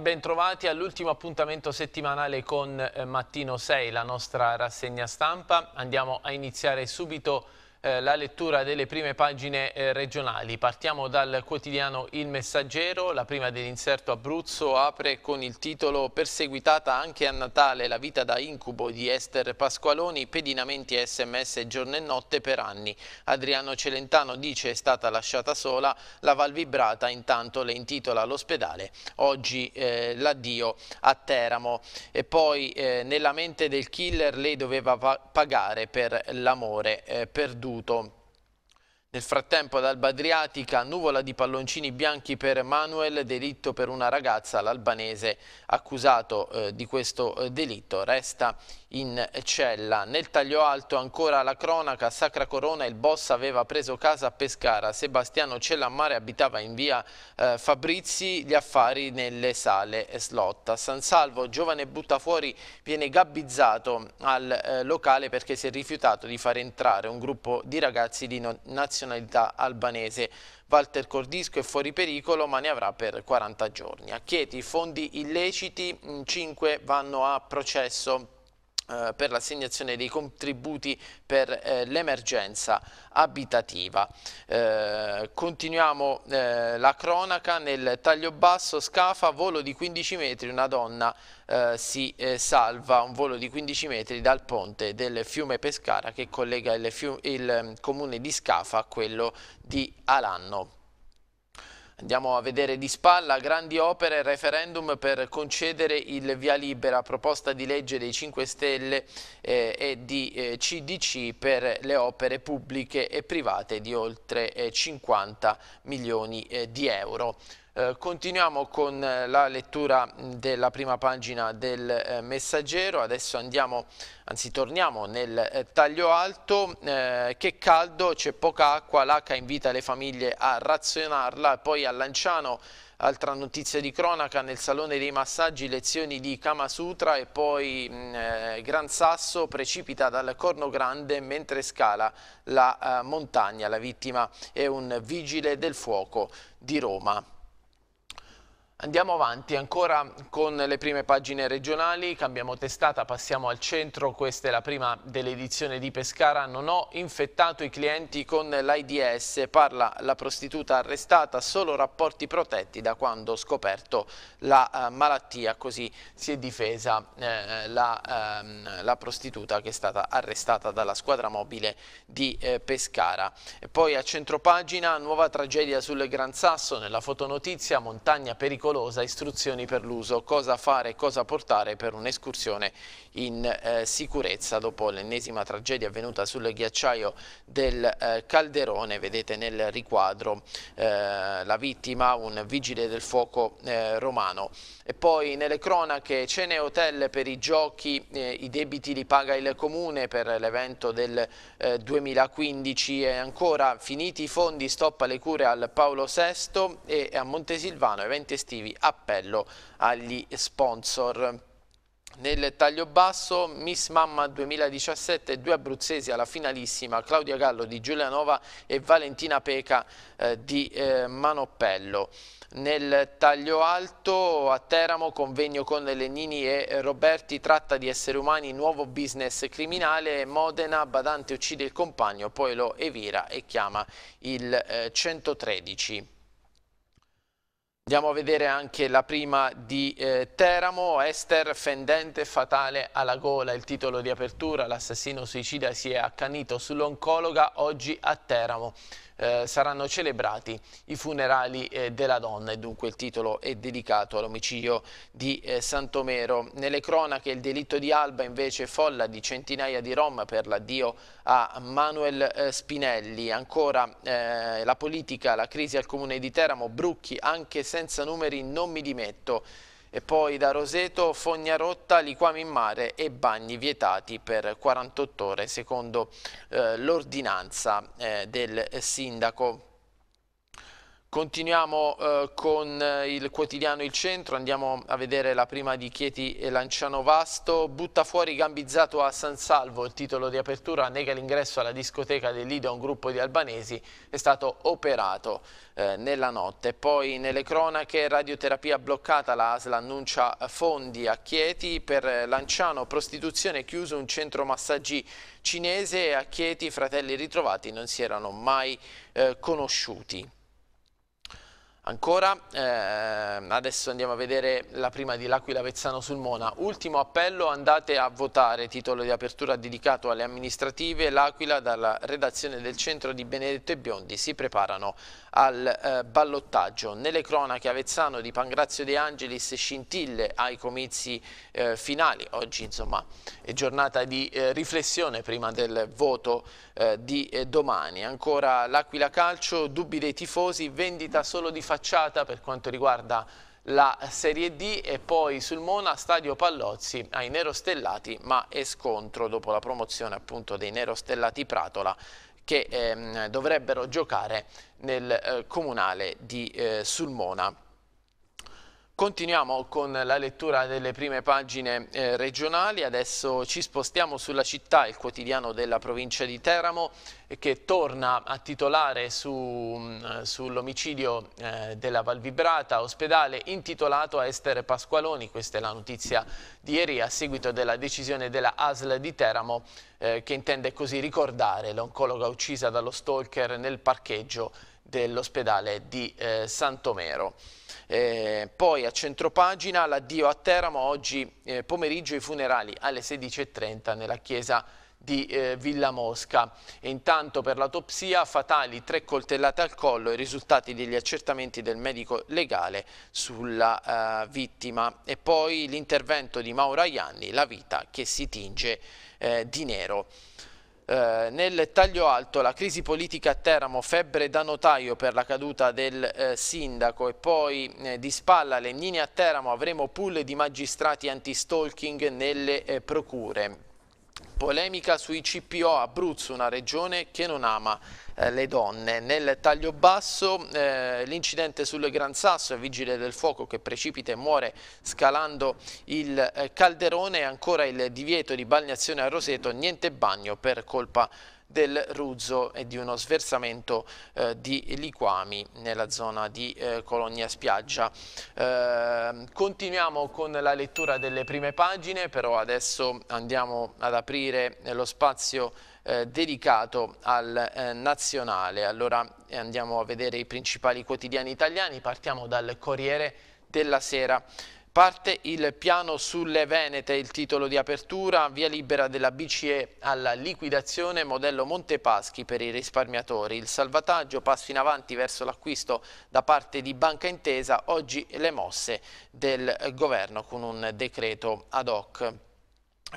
e ben trovati all'ultimo appuntamento settimanale con eh, Mattino 6, la nostra rassegna stampa. Andiamo a iniziare subito eh, la lettura delle prime pagine eh, regionali. Partiamo dal quotidiano Il Messaggero, la prima dell'inserto Abruzzo apre con il titolo Perseguitata anche a Natale la vita da incubo di Ester Pasqualoni, pedinamenti e sms giorno e notte per anni. Adriano Celentano dice è stata lasciata sola, la Valvibrata intanto le intitola all'ospedale. Oggi eh, l'addio a Teramo. E poi eh, nella mente del killer lei doveva pagare per l'amore eh, perduto istituto nel frattempo ad Alba Adriatica nuvola di palloncini bianchi per Manuel, delitto per una ragazza, l'albanese accusato eh, di questo eh, delitto resta in cella. Nel taglio alto ancora la cronaca, Sacra Corona, il boss aveva preso casa a Pescara, Sebastiano Cellammare abitava in via eh, Fabrizi, gli affari nelle sale slot. A San Salvo, giovane buttafuori viene gabbizzato al eh, locale perché si è rifiutato di far entrare un gruppo di ragazzi di no nazionale nazionalità albanese. Walter Cordisco è fuori pericolo ma ne avrà per 40 giorni. A Chieti fondi illeciti, 5 mm, vanno a processo eh, per l'assegnazione dei contributi per eh, l'emergenza abitativa. Eh, continuiamo eh, la cronaca nel taglio basso, scafa, volo di 15 metri, una donna eh, si salva, un volo di 15 metri dal ponte del fiume Pescara che collega il, fiume, il mm, comune di Scafa a quello di Alanno. Andiamo a vedere di spalla grandi opere, referendum per concedere il via libera, proposta di legge dei 5 Stelle eh, e di eh, CDC per le opere pubbliche e private di oltre eh, 50 milioni eh, di euro. Eh, continuiamo con eh, la lettura della prima pagina del eh, messaggero, adesso andiamo, anzi torniamo nel taglio alto, che caldo, c'è poca acqua, l'H invita le famiglie a razionarla, poi a Lanciano Altra notizia di cronaca, nel Salone dei Massaggi lezioni di Kama Sutra e poi Gran Sasso precipita dal Corno Grande mentre scala la montagna. La vittima è un vigile del fuoco di Roma. Andiamo avanti ancora con le prime pagine regionali, cambiamo testata, passiamo al centro, questa è la prima dell'edizione di Pescara, non ho infettato i clienti con l'AIDS, parla la prostituta arrestata, solo rapporti protetti da quando ho scoperto la eh, malattia, così si è difesa eh, la, eh, la, prostituta che è stata arrestata dalla squadra mobile di eh, Pescara. E poi a centro pagina, nuova tragedia sul Gran Sasso, nella fotonotizia, montagna pericolosa meticolosa istruzioni per l'uso, cosa fare e cosa portare per un'escursione in eh, sicurezza dopo l'ennesima tragedia avvenuta sul ghiacciaio del eh, Calderone, vedete nel riquadro eh, la vittima, un vigile del fuoco eh, romano. E poi nelle cronache cene e hotel per i giochi, eh, i debiti li paga il Comune per l'evento del 2015 eh, e ancora finiti i fondi, stop alle cure al Paolo VI e a Montesilvano eventi estivi sportivi, appello agli sponsor. Nel taglio basso Miss Mamma 2017 due abruzzesi alla finalissima Claudia Gallo di Giulianova e Valentina Peca eh, di eh, Manoppello. Nel taglio alto a Teramo convegno con Legnini e Roberti tratta di esseri umani nuovo business criminale Modena Badante uccide il compagno poi lo evira e chiama il eh, 113. Andiamo a vedere anche la prima di eh, Teramo, Esther fendente fatale alla gola, il titolo di apertura, l'assassino suicida si è accanito sull'oncologa oggi a Teramo eh, saranno celebrati i funerali eh, della donna e dunque il titolo è dedicato all'omicidio di eh, Santomero. Nelle cronache il delitto di Alba invece folla di centinaia di Roma per l'addio a Manuel eh, Spinelli. Ancora eh, la politica, la crisi al comune di Teramo, Brucchi anche senza numeri non mi dimetto e poi da Roseto, Fogna Rotta, Liquami in mare e bagni vietati per 48 ore secondo eh, l'ordinanza eh, del sindaco. Continuiamo eh, con eh, il quotidiano Il Centro, andiamo a vedere la prima di Chieti e Lanciano Vasto. Butta fuori Gambizzato a San Salvo, il titolo di apertura nega l'ingresso alla discoteca dell'Ida a un gruppo di albanesi, è stato operato eh, nella notte. Poi nelle cronache radioterapia bloccata, la ASL annuncia fondi a Chieti, per Lanciano prostituzione chiuso un centro massaggi cinese a Chieti fratelli ritrovati non si erano mai eh, conosciuti. Ancora, eh, adesso andiamo a vedere la prima di L'Aquila Vezzano sul Mona. Ultimo appello, andate a votare, titolo di apertura dedicato alle amministrative. L'Aquila dalla redazione del centro di Benedetto e Biondi si preparano al eh, ballottaggio. Nelle cronache Avezzano di Pangrazio De Angelis scintille ai comizi eh, finali. Oggi insomma è giornata di eh, riflessione prima del voto eh, di eh, domani. Ancora l'Aquila Calcio, dubbi dei tifosi, vendita solo di facciata per quanto riguarda la Serie D e poi sul Mona Stadio Pallozzi ai Nerostellati ma è scontro dopo la promozione appunto dei Nerostellati Pratola che ehm, dovrebbero giocare nel eh, comunale di eh, Sulmona. Continuiamo con la lettura delle prime pagine eh, regionali, adesso ci spostiamo sulla città, il quotidiano della provincia di Teramo eh, che torna a titolare su, mm, eh, sull'omicidio eh, della Valvibrata, ospedale intitolato a Estere Pasqualoni, questa è la notizia di ieri a seguito della decisione della ASL di Teramo eh, che intende così ricordare l'oncologa uccisa dallo stalker nel parcheggio dell'ospedale di eh, Santomero. Eh, poi a centropagina l'addio a Teramo, oggi eh, pomeriggio i funerali alle 16.30 nella chiesa di eh, Villa Mosca. E intanto per l'autopsia fatali tre coltellate al collo i risultati degli accertamenti del medico legale sulla eh, vittima e poi l'intervento di Mauro Aianni, la vita che si tinge eh, di nero. Eh, nel taglio alto la crisi politica a Teramo, febbre da notaio per la caduta del eh, sindaco e poi eh, di spalla Legnini a Teramo avremo pool di magistrati anti-stalking nelle eh, procure. Polemica sui CPO Abruzzo, una regione che non ama eh, le donne. Nel taglio basso eh, l'incidente sul Gran Sasso, vigile del fuoco che precipita e muore scalando il eh, calderone ancora il divieto di balneazione a Roseto, niente bagno per colpa del Ruzzo e di uno sversamento eh, di liquami nella zona di eh, Colonia Spiaggia. Eh, continuiamo con la lettura delle prime pagine, però adesso andiamo ad aprire lo spazio eh, dedicato al eh, nazionale. Allora eh, andiamo a vedere i principali quotidiani italiani, partiamo dal Corriere della Sera. Parte il piano sulle Venete, il titolo di apertura, via libera della BCE alla liquidazione modello Montepaschi per i risparmiatori. Il salvataggio, passo in avanti verso l'acquisto da parte di Banca Intesa, oggi le mosse del governo con un decreto ad hoc.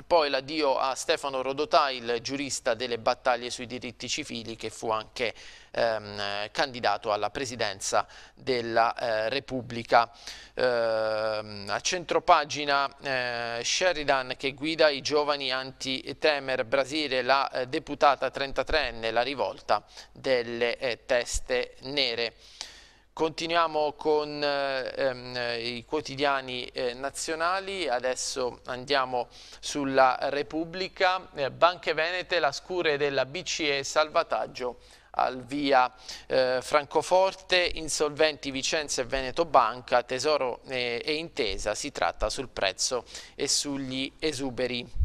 Poi l'addio a Stefano Rodotà, il giurista delle battaglie sui diritti civili, che fu anche ehm, candidato alla presidenza della eh, Repubblica. Ehm, a centropagina eh, Sheridan che guida i giovani anti-Temer Brasile, la eh, deputata 33enne, la rivolta delle eh, teste nere. Continuiamo con eh, ehm, i quotidiani eh, nazionali, adesso andiamo sulla Repubblica, eh, Banche Venete, la scure della BCE, salvataggio al via eh, Francoforte, insolventi Vicenza e Veneto Banca, Tesoro e, eh, e Intesa, si tratta sul prezzo e sugli esuberi.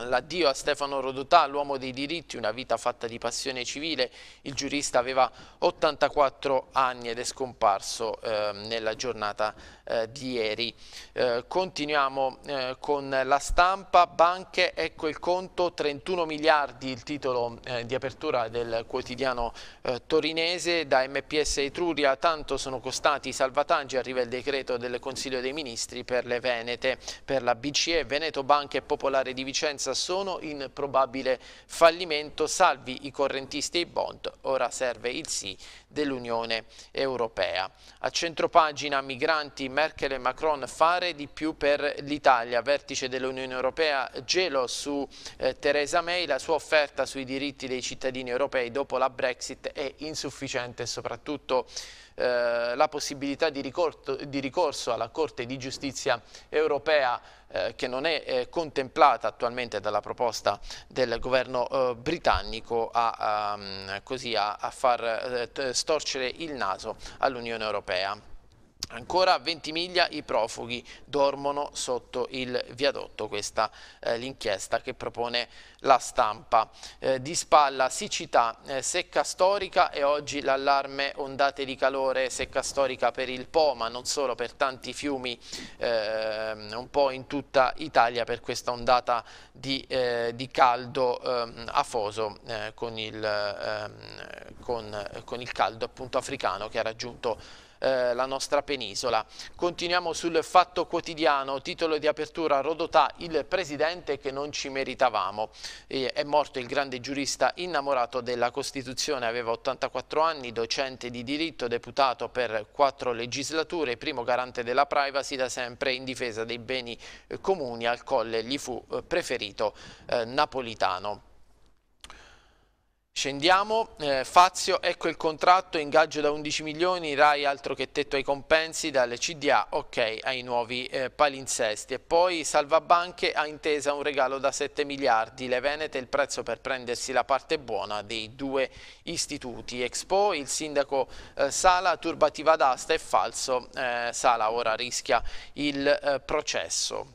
L'addio a Stefano Rodotà, l'uomo dei diritti, una vita fatta di passione civile, il giurista aveva 84 anni ed è scomparso eh, nella giornata eh, di ieri. Eh, continuiamo eh, con la stampa, banche, ecco il conto, 31 miliardi il titolo eh, di apertura del quotidiano eh, torinese, da MPS Etruria tanto sono costati i salvataggi, arriva il decreto del Consiglio dei Ministri per le Venete, per la BCE, Veneto Banca e Popolare di Vicenza Frontex sono in probabile fallimento, salvi i correntisti e i bond, ora serve il sì dell'Unione Europea. A centropagina migranti, Merkel e Macron fare di più per l'Italia, vertice dell'Unione Europea, gelo su eh, Theresa May, la sua offerta sui diritti dei cittadini europei dopo la Brexit è insufficiente soprattutto eh, la possibilità di, ricorso, di ricorso alla Corte di Giustizia europea eh, che non è eh, contemplata attualmente dalla proposta del governo eh, britannico a, a, ehm, così a, a far eh, storcere il naso all'Unione Europea. Ancora a Ventimiglia i profughi dormono sotto il viadotto, questa eh, l'inchiesta che propone la stampa. Eh, di spalla siccità, eh, secca storica e oggi l'allarme ondate di calore, secca storica per il Po, ma non solo per tanti fiumi ehm, un po' in tutta Italia per questa ondata di, eh, di caldo ehm, afoso eh, con il, ehm, con, con, il caldo appunto africano che ha raggiunto il eh, la nostra penisola. Continuiamo sul fatto quotidiano, titolo di apertura Rodotà, il presidente che non ci meritavamo. Eh, è morto il grande giurista innamorato della Costituzione, aveva 84 anni, docente di diritto, deputato per quattro legislature, primo garante della privacy da sempre in difesa dei beni eh, comuni, al colle gli fu eh, preferito eh, napolitano. Scendiamo, eh, Fazio, ecco il contratto, ingaggio da 11 milioni, Rai altro che tetto ai compensi, dalle CDA, ok, ai nuovi eh, palinsesti. E poi Salvabanche ha intesa un regalo da 7 miliardi, le Venete il prezzo per prendersi la parte buona dei due istituti. Expo, il sindaco eh, Sala, turbativa d'asta e falso, eh, Sala ora rischia il eh, processo.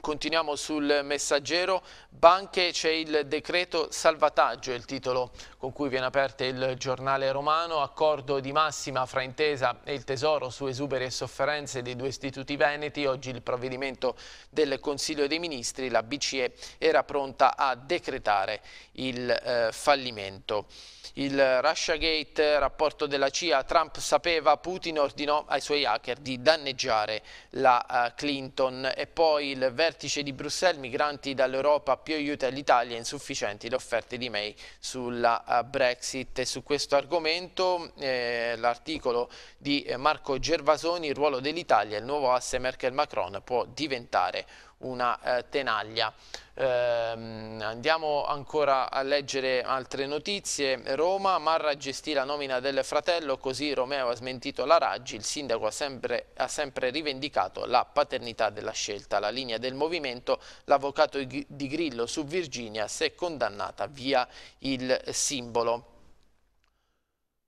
Continuiamo sul messaggero, banche c'è il decreto salvataggio, il titolo con cui viene aperto il giornale romano, accordo di massima fra Intesa e il Tesoro su esuberi e sofferenze dei due istituti veneti, oggi il provvedimento del Consiglio dei Ministri, la BCE era pronta a decretare il eh, fallimento. Il Russiagate, rapporto della CIA, Trump sapeva, Putin ordinò ai suoi hacker di danneggiare la eh, Clinton e poi il Ver vertice di Bruxelles, migranti dall'Europa più aiuti all'Italia, insufficienti le offerte di May sulla eh, Brexit. E su questo argomento eh, l'articolo di eh, Marco Gervasoni, il ruolo dell'Italia, il nuovo asse Merkel-Macron può diventare una eh, tenaglia. Ehm, andiamo ancora a leggere altre notizie. Roma, Marra gestì la nomina del fratello, così Romeo ha smentito la Raggi. Il sindaco ha sempre, ha sempre rivendicato la paternità della scelta. La linea del movimento, l'avvocato di Grillo su Virginia, se condannata via il simbolo.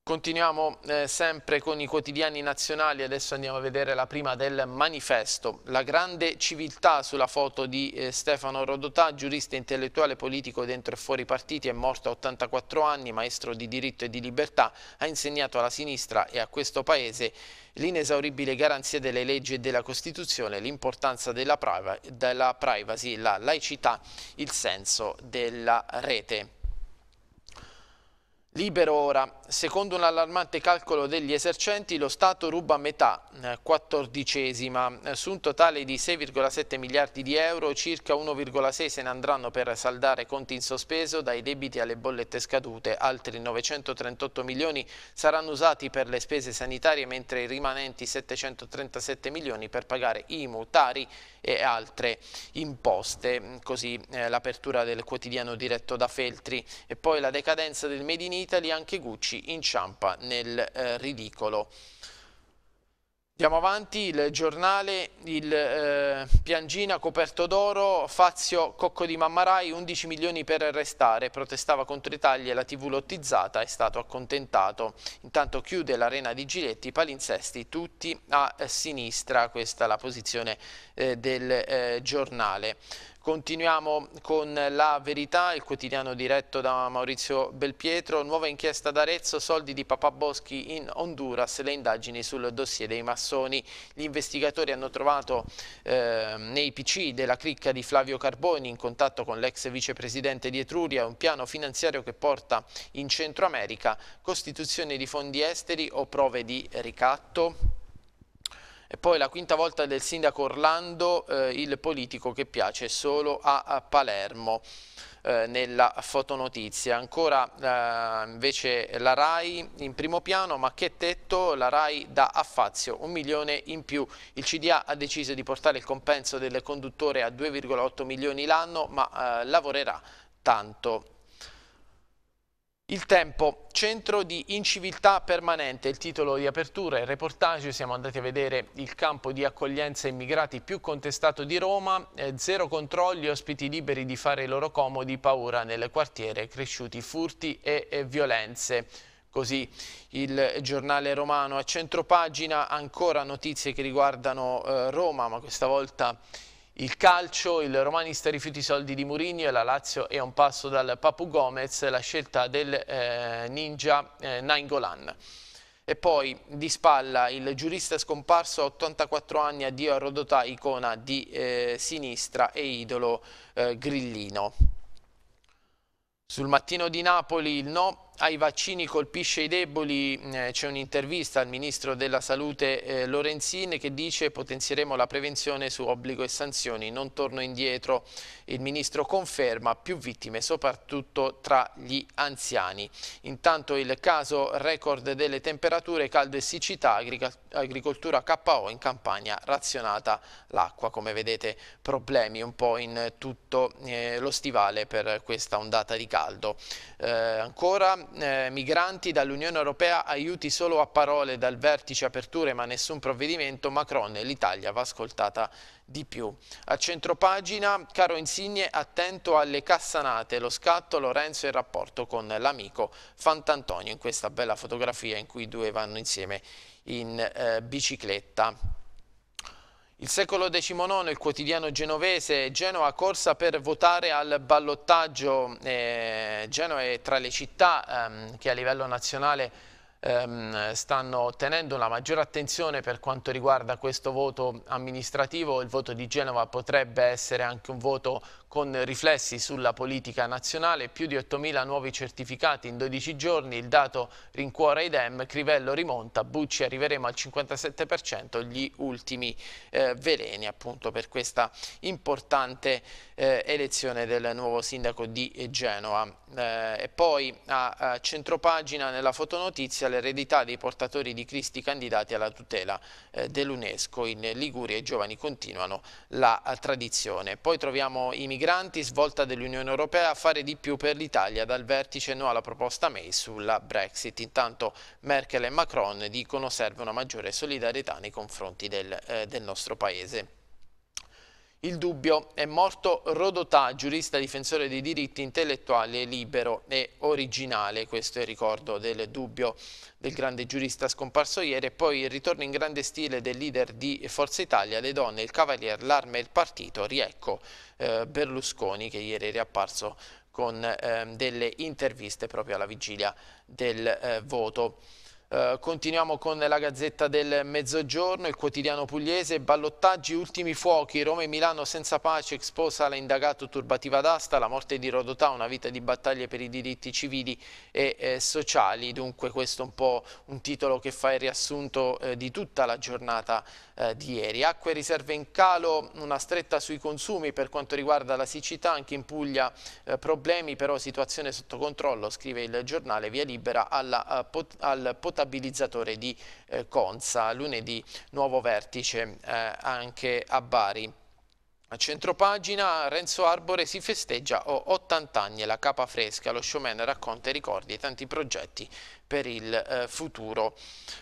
Continuiamo eh, sempre con i quotidiani nazionali, adesso andiamo a vedere la prima del manifesto. La grande civiltà sulla foto di eh, Stefano Rodotà, giurista intellettuale politico dentro e fuori partiti, è morto a 84 anni, maestro di diritto e di libertà, ha insegnato alla sinistra e a questo paese l'inesauribile garanzia delle leggi e della Costituzione, l'importanza della, della privacy, la laicità, il senso della rete. Libero ora Secondo un allarmante calcolo degli esercenti, lo Stato ruba metà, eh, quattordicesima, su un totale di 6,7 miliardi di euro, circa 1,6 se ne andranno per saldare conti in sospeso dai debiti alle bollette scadute, altri 938 milioni saranno usati per le spese sanitarie, mentre i rimanenti 737 milioni per pagare i mutari e altre imposte, così eh, l'apertura del quotidiano diretto da Feltri e poi la decadenza del Made in Italy, anche Gucci inciampa nel eh, ridicolo. Andiamo avanti, il giornale, il eh, Piangina coperto d'oro, Fazio Cocco di Mammarai, 11 milioni per arrestare, protestava contro i tagli e la tv lottizzata è stato accontentato. Intanto chiude l'arena di Giletti, i palinsesti tutti a sinistra, questa è la posizione eh, del eh, giornale. Continuiamo con la verità, il quotidiano diretto da Maurizio Belpietro, nuova inchiesta d'Arezzo, soldi di Papa Boschi in Honduras, le indagini sul dossier dei massoni. Gli investigatori hanno trovato eh, nei PC della cricca di Flavio Carboni in contatto con l'ex vicepresidente di Etruria un piano finanziario che porta in Centro America costituzione di fondi esteri o prove di ricatto. E poi la quinta volta del sindaco Orlando, eh, il politico che piace solo a, a Palermo eh, nella fotonotizia. Ancora eh, invece la RAI in primo piano, ma che tetto, la RAI dà a Fazio un milione in più. Il CDA ha deciso di portare il compenso del conduttore a 2,8 milioni l'anno, ma eh, lavorerà tanto il tempo, centro di inciviltà permanente, il titolo di apertura e reportage, siamo andati a vedere il campo di accoglienza immigrati più contestato di Roma, eh, zero controlli, ospiti liberi di fare i loro comodi, paura nel quartiere, cresciuti furti e, e violenze. Così il giornale romano a centropagina, ancora notizie che riguardano eh, Roma, ma questa volta il calcio, il romanista rifiuti i soldi di Mourinho e la Lazio è un passo dal Papu Gomez, la scelta del eh, ninja eh, Nainggolan. E poi di spalla il giurista scomparso a 84 anni, addio a Rodotà, icona di eh, sinistra e idolo eh, grillino. Sul mattino di Napoli il no ai vaccini colpisce i deboli, mm, eh, c'è un'intervista al Ministro della Salute eh, Lorenzin che dice potenzieremo la prevenzione su obbligo e sanzioni, non torno indietro, il Ministro conferma più vittime soprattutto tra gli anziani. Intanto il caso record delle temperature, caldo e siccità, agricoltura KO in campagna, razionata l'acqua, come vedete problemi un po' in tutto eh, lo stivale per questa ondata di caldo. Eh, ancora eh, migranti dall'Unione Europea aiuti solo a parole dal vertice aperture ma nessun provvedimento, Macron e l'Italia va ascoltata di più. A centropagina, caro Insigne, attento alle cassanate, lo scatto Lorenzo e il rapporto con l'amico Fantantonio in questa bella fotografia in cui i due vanno insieme in eh, bicicletta. Il secolo XIX, il quotidiano genovese Genova corsa per votare al ballottaggio. Eh, Genova è tra le città ehm, che a livello nazionale ehm, stanno ottenendo la maggiore attenzione per quanto riguarda questo voto amministrativo. Il voto di Genova potrebbe essere anche un voto con riflessi sulla politica nazionale, più di 8.000 nuovi certificati in 12 giorni, il dato rincuora i dem, Crivello rimonta, Bucci arriveremo al 57%, gli ultimi eh, veleni appunto per questa importante eh, elezione del nuovo sindaco di Genova. Eh, e poi a, a centropagina nella fotonotizia l'eredità dei portatori di Cristi candidati alla tutela eh, dell'UNESCO in Liguria i giovani continuano la tradizione. Poi troviamo i migranti migranti, svolta dell'Unione Europea, a fare di più per l'Italia dal vertice no alla proposta May sulla Brexit. Intanto Merkel e Macron dicono serve una maggiore solidarietà nei confronti del, eh, del nostro Paese. Il dubbio è morto Rodotà, giurista difensore dei diritti intellettuali libero e originale, questo è il ricordo del dubbio del grande giurista scomparso ieri e poi il ritorno in grande stile del leader di Forza Italia, le donne, il cavalier, l'arma e il partito, riecco eh, Berlusconi che ieri è riapparso con eh, delle interviste proprio alla vigilia del eh, voto. Eh, continuiamo con la Gazzetta del Mezzogiorno, il quotidiano pugliese, ballottaggi, ultimi fuochi, Roma e Milano senza pace, esposa l'indagato turbativa d'asta, la morte di Rodotà, una vita di battaglie per i diritti civili e eh, sociali. Dunque questo è un po' un titolo che fa il riassunto eh, di tutta la giornata eh, di ieri. Acque e riserve in calo, una stretta sui consumi per quanto riguarda la siccità, anche in Puglia eh, problemi, però situazione sotto controllo, scrive il giornale Via Libera alla, eh, pot al potabilizzatore di eh, Consa. Lunedì nuovo vertice anche a Bari. A centropagina Renzo Arbore si festeggia ho 80 anni e la capa fresca, lo showman racconta i ricordi e tanti progetti per il eh, futuro.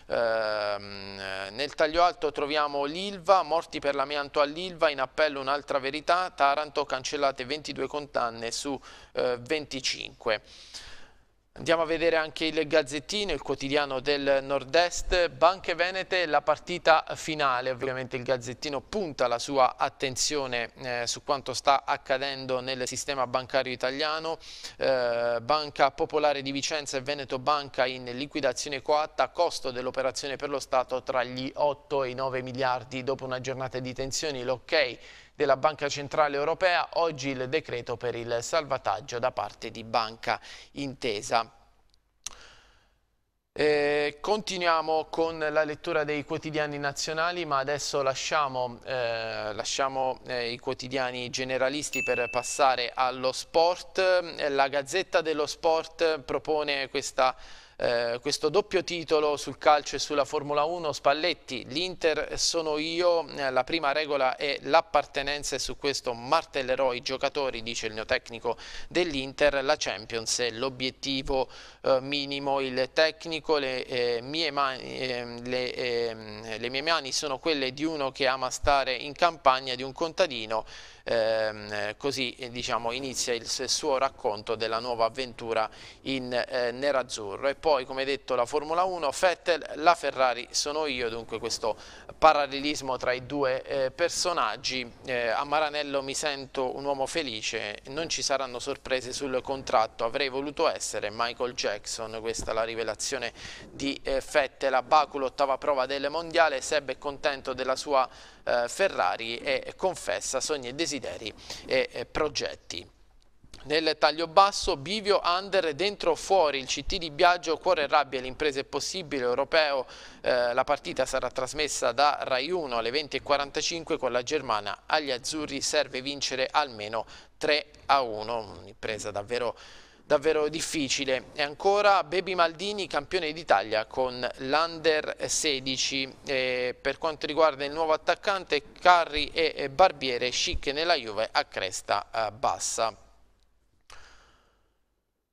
Ehm, nel taglio alto troviamo l'Ilva, morti per l'amianto all'Ilva, in appello un'altra verità, Taranto cancellate 22 contanne su eh, 25. Andiamo a vedere anche il Gazzettino, il quotidiano del Nord-Est, Banche Venete, la partita finale. Ovviamente il Gazzettino punta la sua attenzione eh, su quanto sta accadendo nel sistema bancario italiano. Eh, Banca Popolare di Vicenza e Veneto Banca in liquidazione coatta, costo dell'operazione per lo Stato tra gli 8 e i 9 miliardi dopo una giornata di tensioni. L'ok della Banca Centrale Europea, oggi il decreto per il salvataggio da parte di Banca Intesa. Eh, continuiamo con la lettura dei quotidiani nazionali, ma adesso lasciamo, eh, lasciamo eh, i quotidiani generalisti per passare allo sport. La Gazzetta dello Sport propone questa eh, questo doppio titolo sul calcio e sulla Formula 1, Spalletti, l'Inter sono io, eh, la prima regola è l'appartenenza e su questo martellerò i giocatori, dice il neotecnico dell'Inter, la Champions è l'obiettivo eh, minimo, il tecnico, le, eh, mie mani, ehm, le, ehm, le mie mani sono quelle di uno che ama stare in campagna, di un contadino, ehm, così eh, diciamo, inizia il suo racconto della nuova avventura in eh, nerazzurro. E poi, come detto, la Formula 1, Vettel, la Ferrari sono io, dunque questo parallelismo tra i due eh, personaggi. Eh, a Maranello mi sento un uomo felice, non ci saranno sorprese sul contratto, avrei voluto essere Michael Jackson, questa è la rivelazione di eh, Vettel a Baku, l'ottava prova del mondiale, Seb è contento della sua eh, Ferrari e confessa sogni e desideri e eh, progetti. Nel taglio basso, bivio, under, dentro, o fuori, il CT di Biagio, cuore e rabbia, l'impresa è possibile, europeo, eh, la partita sarà trasmessa da Rai 1 alle 20.45 con la Germana, agli azzurri serve vincere almeno 3 a 1, un'impresa davvero davvero difficile. E ancora Baby Maldini, campione d'Italia con l'Under 16. E per quanto riguarda il nuovo attaccante, Carri e Barbiere, Schick nella Juve a cresta eh, bassa.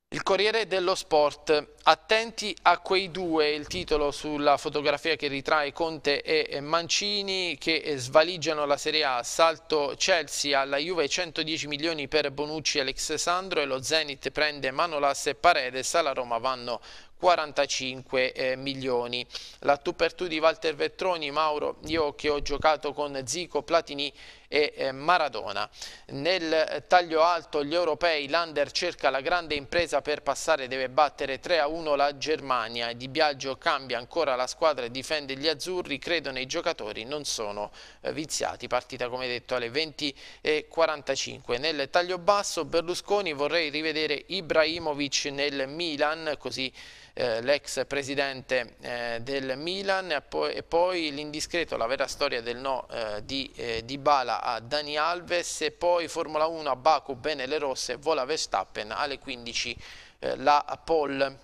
Il Corriere dello Sport, attenti a quei due, il titolo sulla fotografia che ritrae Conte e Mancini che eh, svaligiano la Serie A, salto Chelsea alla Juve 110 milioni per Bonucci e Alex Sandro e lo Zenit prende Manolas e Paredes, alla Roma vanno 45 eh, milioni. La tu per tu di Walter Vettroni, Mauro, io che ho giocato con Zico, Platini e eh, Maradona. Nel taglio alto gli europei, Lander cerca la grande impresa per passare, deve battere 3-1 la Germania. Di Biagio cambia ancora la squadra e difende gli azzurri, credo nei giocatori, non sono eh, viziati. Partita come detto alle 20.45. Nel taglio basso Berlusconi vorrei rivedere Ibrahimovic nel Milan, così eh, l'ex presidente del Milan e poi l'indiscreto, la vera storia del no di, di Bala a Dani Alves e poi Formula 1 a Baku, bene le rosse, vola Verstappen alle 15 eh, la pole.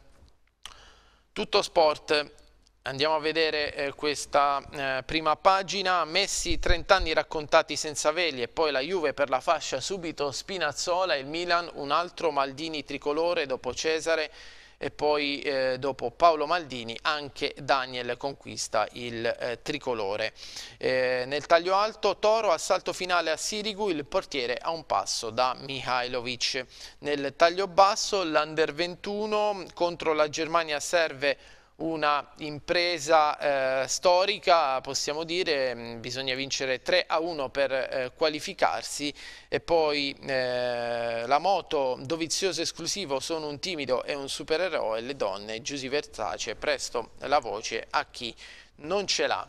Tutto sport, Andiamo a vedere eh, questa eh, prima pagina, Messi 30 anni raccontati senza veli e poi la Juve per la fascia subito Spinazzola, il Milan, un altro Maldini tricolore dopo Cesare e poi eh, dopo Paolo Maldini anche Daniel conquista il eh, tricolore. Eh, nel taglio alto Toro assalto finale a Sirigu il portiere a un passo da Mihailovic. Nel taglio basso l'Under 21 contro la Germania serve una impresa eh, storica, possiamo dire, mm, bisogna vincere 3 a 1 per eh, qualificarsi e poi eh, la moto Dovizioso esclusivo sono un timido e un supereroe, le donne Giusy Versace, presto la voce a chi non ce l'ha.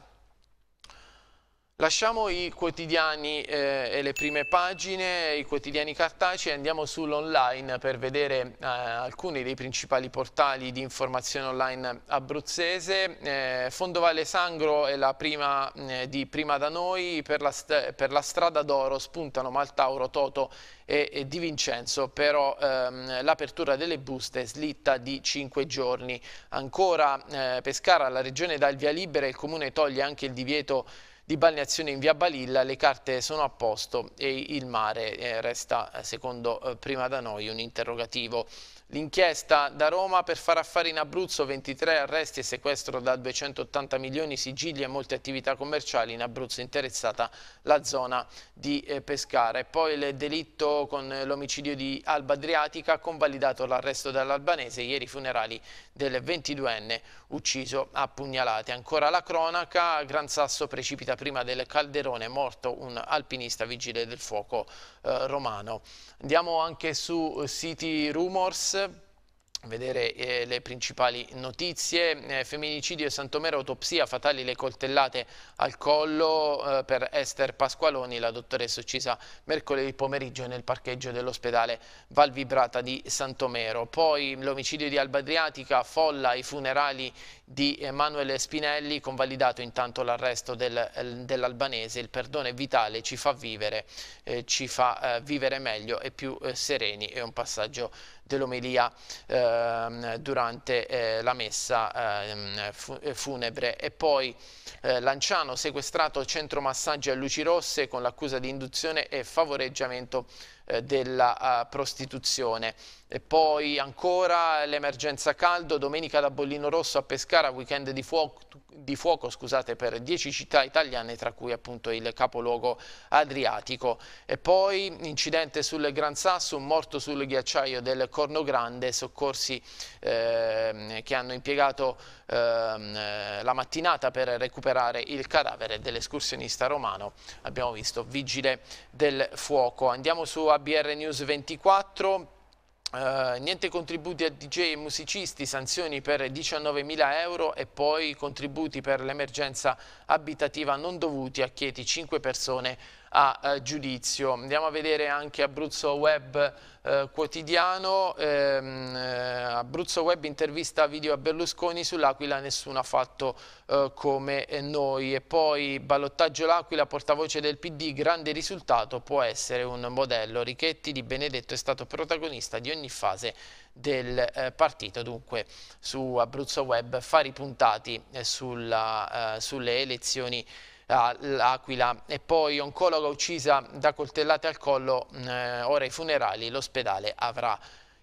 Lasciamo i quotidiani eh, e le prime pagine, i quotidiani cartacei e andiamo sull'online per vedere eh, alcuni dei principali portali di informazione online abruzzese. Eh, Fondovalle Sangro è la prima eh, di Prima da Noi, per la, per la strada d'oro spuntano Maltauro, Toto e, e Di Vincenzo, però ehm, l'apertura delle buste slitta di 5 giorni. Ancora eh, Pescara, la regione dà il via libera e il comune toglie anche il divieto di balneazione in via Balilla, le carte sono a posto e il mare eh, resta, eh, secondo eh, prima da noi, un interrogativo. L'inchiesta da Roma per far affari in Abruzzo, 23 arresti e sequestro da 280 milioni, sigilli e molte attività commerciali in Abruzzo interessata la zona di eh, Pescara. E poi il delitto con l'omicidio di Alba Adriatica ha convalidato l'arresto dall'albanese, ieri i funerali del 22enne ucciso a pugnalate. Ancora la cronaca, Gran Sasso precipita prima del calderone, morto un alpinista vigile del fuoco eh, romano. Andiamo anche su City eh, rumors vedere eh, le principali notizie, eh, femminicidio e Santomero, autopsia, fatali le coltellate al collo eh, per Esther Pasqualoni, la dottoressa uccisa mercoledì pomeriggio nel parcheggio dell'ospedale Valvibrata di Santomero. Poi l'omicidio di Alba Adriatica, folla, i funerali di Emanuele Spinelli, convalidato intanto l'arresto del, eh, dell'albanese. Il perdone vitale ci fa vivere, eh, ci fa eh, vivere meglio e più eh, sereni. È un passaggio dell'omelia ehm, durante eh, la messa ehm, fu funebre. E poi eh, Lanciano, sequestrato centro massaggi a luci rosse con l'accusa di induzione e favoreggiamento della prostituzione. E poi ancora l'emergenza caldo, domenica da Bollino Rosso a Pescara, weekend di fuoco, di fuoco scusate, per 10 città italiane, tra cui appunto il capoluogo adriatico. E poi incidente sul Gran Sasso, un morto sul ghiacciaio del Corno Grande, soccorsi eh, che hanno impiegato eh, la mattinata per recuperare il cadavere dell'escursionista romano, abbiamo visto, vigile del fuoco. Andiamo su ABR News 24 eh, niente contributi a DJ e musicisti, sanzioni per 19.000 euro e poi contributi per l'emergenza abitativa non dovuti a Chieti 5 persone a, a eh, giudizio. Andiamo a vedere anche Abruzzo Web eh, quotidiano, ehm, eh, Abruzzo Web intervista video a Berlusconi sull'Aquila nessuno ha fatto eh, come noi e poi ballottaggio l'Aquila portavoce del PD grande risultato può essere un modello Richetti di Benedetto è stato protagonista di ogni fase del eh, partito dunque su Abruzzo Web i puntati eh, sulla, sulle elezioni l'Aquila e poi oncologa uccisa da coltellate al collo, mm, eh, ora i funerali l'ospedale avrà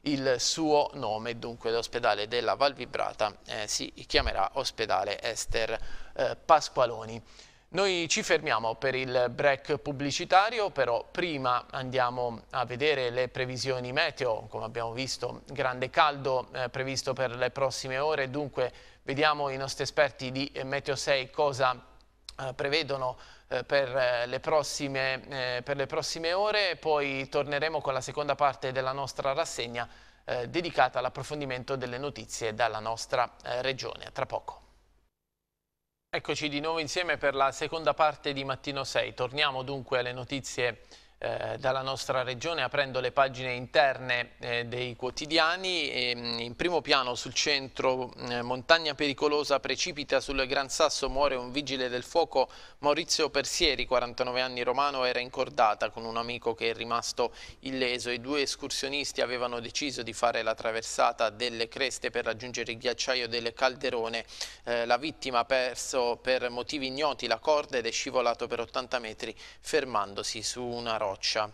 il suo nome, dunque l'ospedale della Valvibrata eh, si chiamerà ospedale Ester eh, Pasqualoni. Noi ci fermiamo per il break pubblicitario, però prima andiamo a vedere le previsioni meteo, come abbiamo visto grande caldo eh, previsto per le prossime ore, dunque vediamo i nostri esperti di Meteo 6 cosa eh, prevedono eh, per eh, le, prossime, per le prossime ore, poi torneremo con la seconda parte della nostra rassegna dedicata all'approfondimento delle notizie dalla nostra regione. tra poco. Eccoci di nuovo insieme per la seconda parte di Mattino 6. Torniamo dunque alle notizie eh, dalla nostra regione aprendo le pagine interne eh, dei quotidiani. E, ehm, in primo piano sul centro mm, eh, montagna pericolosa precipita sul Gran Sasso muore un vigile del fuoco Maurizio Persieri, 49 anni romano, era in cordata con un amico che è rimasto illeso. I due escursionisti avevano deciso di fare la traversata delle creste per raggiungere il ghiacciaio del Calderone. Eh, la vittima ha perso per motivi ignoti la corda ed è scivolato per 80 metri fermandosi su una roccia roccia.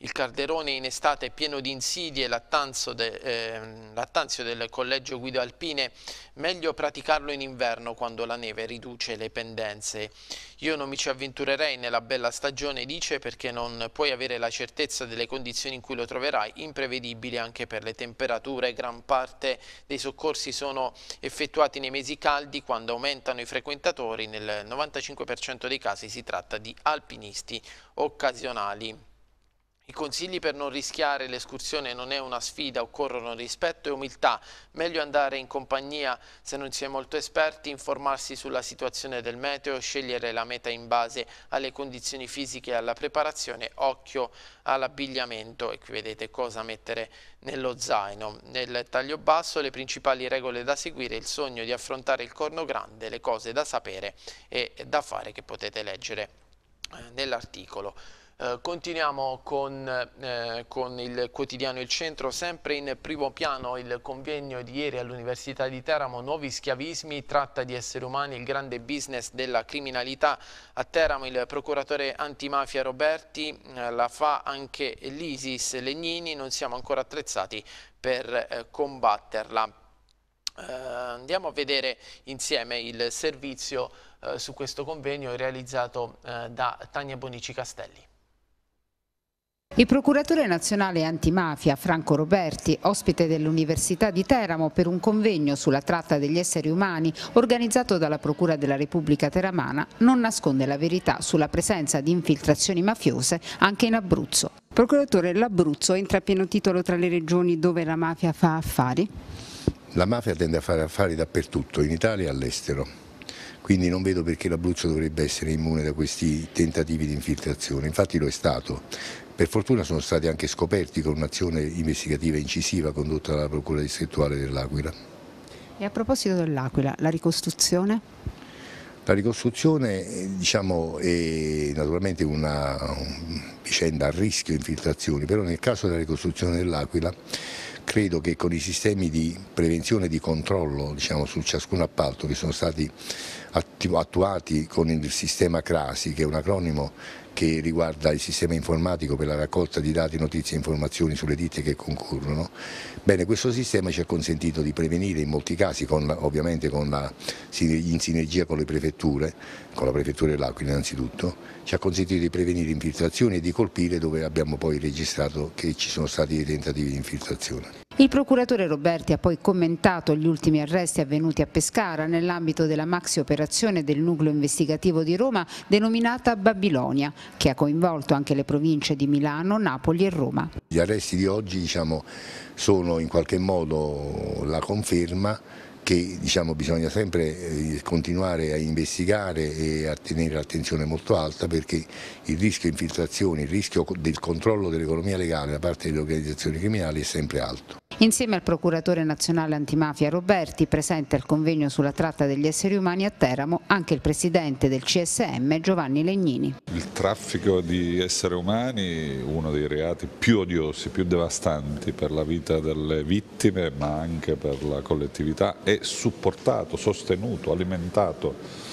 Il calderone in estate è pieno di insidie, lattanzio, de, eh, lattanzio del collegio Guido Alpine, meglio praticarlo in inverno quando la neve riduce le pendenze. Io non mi ci avventurerei nella bella stagione, dice, perché non puoi avere la certezza delle condizioni in cui lo troverai, imprevedibili anche per le temperature. Gran parte dei soccorsi sono effettuati nei mesi caldi, quando aumentano i frequentatori, nel 95% dei casi si tratta di alpinisti occasionali. I consigli per non rischiare l'escursione non è una sfida, occorrono rispetto e umiltà. Meglio andare in compagnia se non si è molto esperti, informarsi sulla situazione del meteo, scegliere la meta in base alle condizioni fisiche e alla preparazione, occhio all'abbigliamento e qui vedete cosa mettere nello zaino. Nel taglio basso le principali regole da seguire, il sogno di affrontare il corno grande, le cose da sapere e da fare che potete leggere eh, nell'articolo. Eh, continuiamo con, eh, con, il quotidiano Il Centro, sempre in primo piano il convegno di ieri all'Università di Teramo, nuovi schiavismi, tratta di esseri umani, il grande business della criminalità. A Teramo il procuratore antimafia Roberti, eh, la fa anche l'Isis Legnini, non siamo ancora attrezzati per eh, combatterla. Eh, andiamo a vedere insieme il servizio su questo convegno realizzato da Tania Bonici Castelli. Il procuratore nazionale antimafia Franco Roberti, ospite dell'Università di Teramo per un convegno sulla tratta degli esseri umani organizzato dalla Procura della Repubblica Teramana, non nasconde la verità sulla presenza di infiltrazioni mafiose anche in Abruzzo. Procuratore, l'Abruzzo entra a pieno titolo tra le regioni dove la mafia fa affari? La mafia tende a fare affari dappertutto, in Italia e all'estero quindi non vedo perché l'Abruzzo dovrebbe essere immune da questi tentativi di infiltrazione, infatti lo è stato, per fortuna sono stati anche scoperti con un'azione investigativa incisiva condotta dalla Procura distrettuale dell'Aquila. E a proposito dell'Aquila, la ricostruzione? La ricostruzione eh, diciamo, è naturalmente una vicenda a rischio infiltrazioni, però nel caso della ricostruzione dell'Aquila credo che con i sistemi di prevenzione e di controllo diciamo, su ciascun appalto che sono stati attuati con il sistema CRASI, che è un acronimo che riguarda il sistema informatico per la raccolta di dati, notizie e informazioni sulle ditte che concorrono. Bene, questo sistema ci ha consentito di prevenire in molti casi, con, ovviamente con la, in sinergia con le prefetture, con la prefettura dell'Aquila innanzitutto, ci ha consentito di prevenire infiltrazioni e di colpire dove abbiamo poi registrato che ci sono stati dei tentativi di infiltrazione. Il procuratore Roberti ha poi commentato gli ultimi arresti avvenuti a Pescara nell'ambito della maxi operazione del nucleo investigativo di Roma denominata Babilonia, che ha coinvolto anche le province di Milano, Napoli e Roma. Gli arresti di oggi diciamo, sono in qualche modo la conferma che diciamo, bisogna sempre eh, continuare a investigare e a tenere l'attenzione molto alta perché il rischio di infiltrazioni, il rischio del controllo dell'economia legale da parte delle organizzazioni criminali è sempre alto. Insieme al procuratore nazionale antimafia Roberti, presente al convegno sulla tratta degli esseri umani a Teramo, anche il presidente del CSM Giovanni Legnini. Il traffico di esseri umani, uno dei reati più odiosi, più devastanti per la vita delle vittime, ma anche per la collettività e supportato, sostenuto, alimentato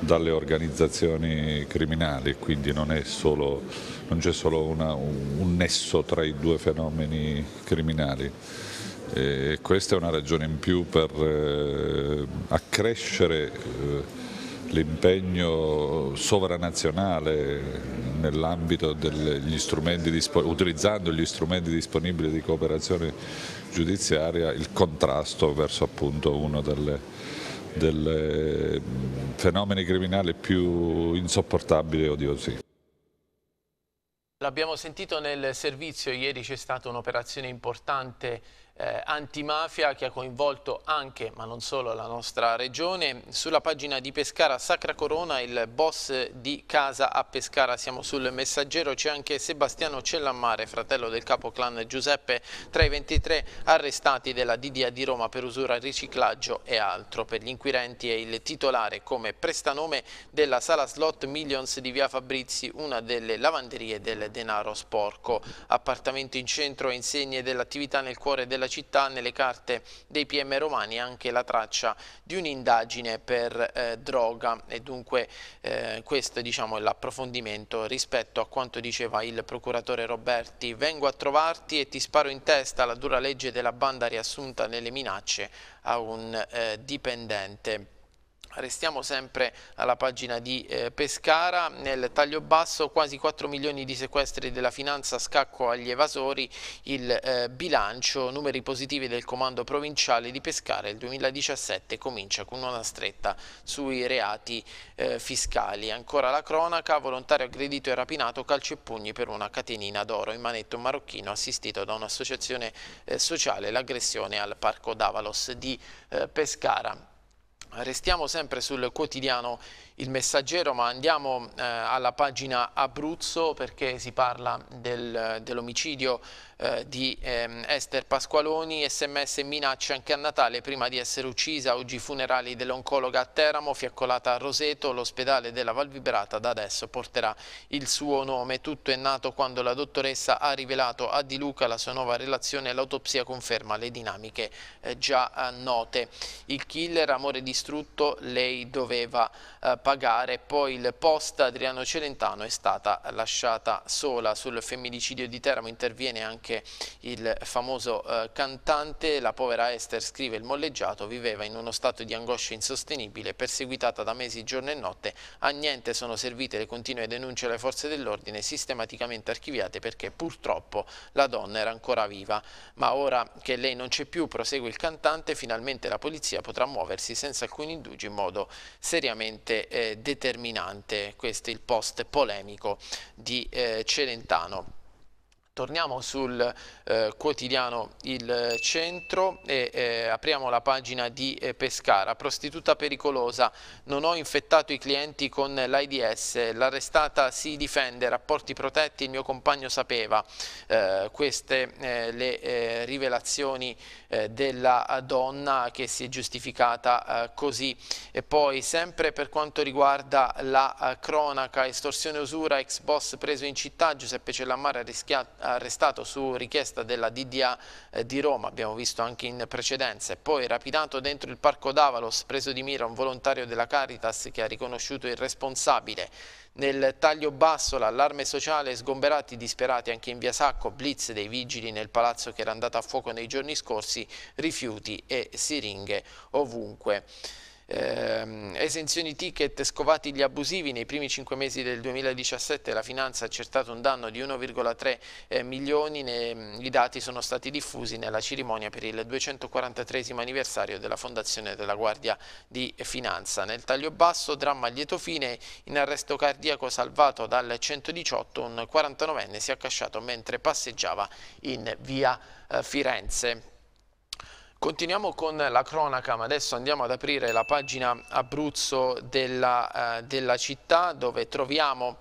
dalle organizzazioni criminali, quindi non, c'è solo, non solo una, un, nesso tra i due fenomeni criminali. E questa è una ragione in più per eh, accrescere eh, l'impegno sovranazionale nell'ambito degli strumenti, utilizzando gli strumenti disponibili di cooperazione giudiziaria, il contrasto verso appunto uno delle dei fenomeni criminali più insopportabili e odiosi. L'abbiamo sentito nel servizio, ieri c'è stata un'operazione importante eh, antimafia che ha coinvolto anche, ma non solo, la nostra regione. Sulla pagina di Pescara Sacra Corona, il boss di casa a Pescara, siamo sul messaggero, c'è anche Sebastiano Cellammare, fratello del capo clan Giuseppe, tra i 23 arrestati della DDA di Roma per usura, riciclaggio e altro. Per gli inquirenti è il titolare come prestanome della sala slot Millions di Via Fabrizi, una delle lavanderie del denaro sporco. Appartamento in centro e insegne dell'attività nel cuore della città città, nelle carte dei PM romani anche la traccia di un'indagine per eh, droga e dunque eh, questo diciamo, è l'approfondimento rispetto a quanto diceva il procuratore Roberti. Vengo a trovarti e ti sparo in testa la dura legge della banda riassunta nelle minacce a un eh, dipendente. Restiamo sempre alla pagina di eh, Pescara, nel taglio basso quasi 4 milioni di sequestri della finanza, scacco agli evasori, il eh, bilancio, numeri positivi del comando provinciale di Pescara, il 2017 comincia con una stretta sui reati eh, fiscali. Ancora la cronaca, volontario aggredito e rapinato, calcio e pugni per una catenina d'oro in manetto marocchino assistito da un'associazione eh, sociale, l'aggressione al Parco Davalos di eh, Pescara. Restiamo sempre sul quotidiano il messaggero, ma andiamo eh, alla pagina Abruzzo perché si parla del, dell'omicidio eh, di ehm, Esther Pasqualoni, sms minacce anche a Natale prima di essere uccisa, oggi funerali dell'oncologa a Teramo, fiaccolata a Roseto, l'ospedale della Valvibrata da adesso porterà il suo nome. Tutto è nato quando la dottoressa ha rivelato a Di Luca la sua nuova relazione e l'autopsia conferma le dinamiche eh, già eh, note. Il killer, amore distrutto, lei doveva eh, pagare, poi il post Adriano Celentano è stata lasciata sola. Sul femminicidio di Teramo interviene anche il famoso eh, cantante, la povera Esther scrive il molleggiato, viveva in uno stato di angoscia insostenibile, perseguitata da mesi giorno e notte, a niente sono servite le continue denunce alle forze dell'ordine sistematicamente archiviate perché purtroppo la donna era ancora viva. Ma ora che lei non c'è più, prosegue il cantante, finalmente la polizia potrà muoversi senza alcun indugio in modo seriamente eh, determinante, questo è il post polemico di eh, Celentano. Torniamo sul eh, quotidiano Il Centro e eh, apriamo la pagina di eh, Pescara. Prostituta pericolosa, non ho infettato i clienti con l'AIDS, l'arrestata si difende, rapporti protetti, il mio compagno sapeva. Eh, queste eh, le eh, rivelazioni della donna che si è giustificata così. E poi sempre per quanto riguarda la cronaca, estorsione usura, ex boss preso in città, Giuseppe Cellammare ha rischiato arrestato su richiesta della DDA eh, di Roma, abbiamo visto anche in precedenza, e poi rapinato dentro il Parco Davalos, preso di mira un volontario della Caritas che ha riconosciuto il responsabile. Nel taglio basso l'allarme sociale, sgomberati disperati anche in via Sacco, blitz dei vigili nel palazzo che era andato a fuoco nei giorni scorsi, rifiuti e siringhe ovunque. Ehm, esenzioni ticket scovati gli abusivi nei primi cinque mesi del 2017 la finanza ha accertato un danno di 1,3 eh, milioni ne, mm, i dati sono stati diffusi nella cerimonia per il 243 anniversario della fondazione della Guardia di Finanza nel taglio basso dramma a lieto fine in arresto cardiaco salvato dal 118 un 49enne si è accasciato mentre passeggiava in via eh, Firenze Continuiamo con la cronaca, ma adesso andiamo ad aprire la pagina Abruzzo della, eh, della città dove troviamo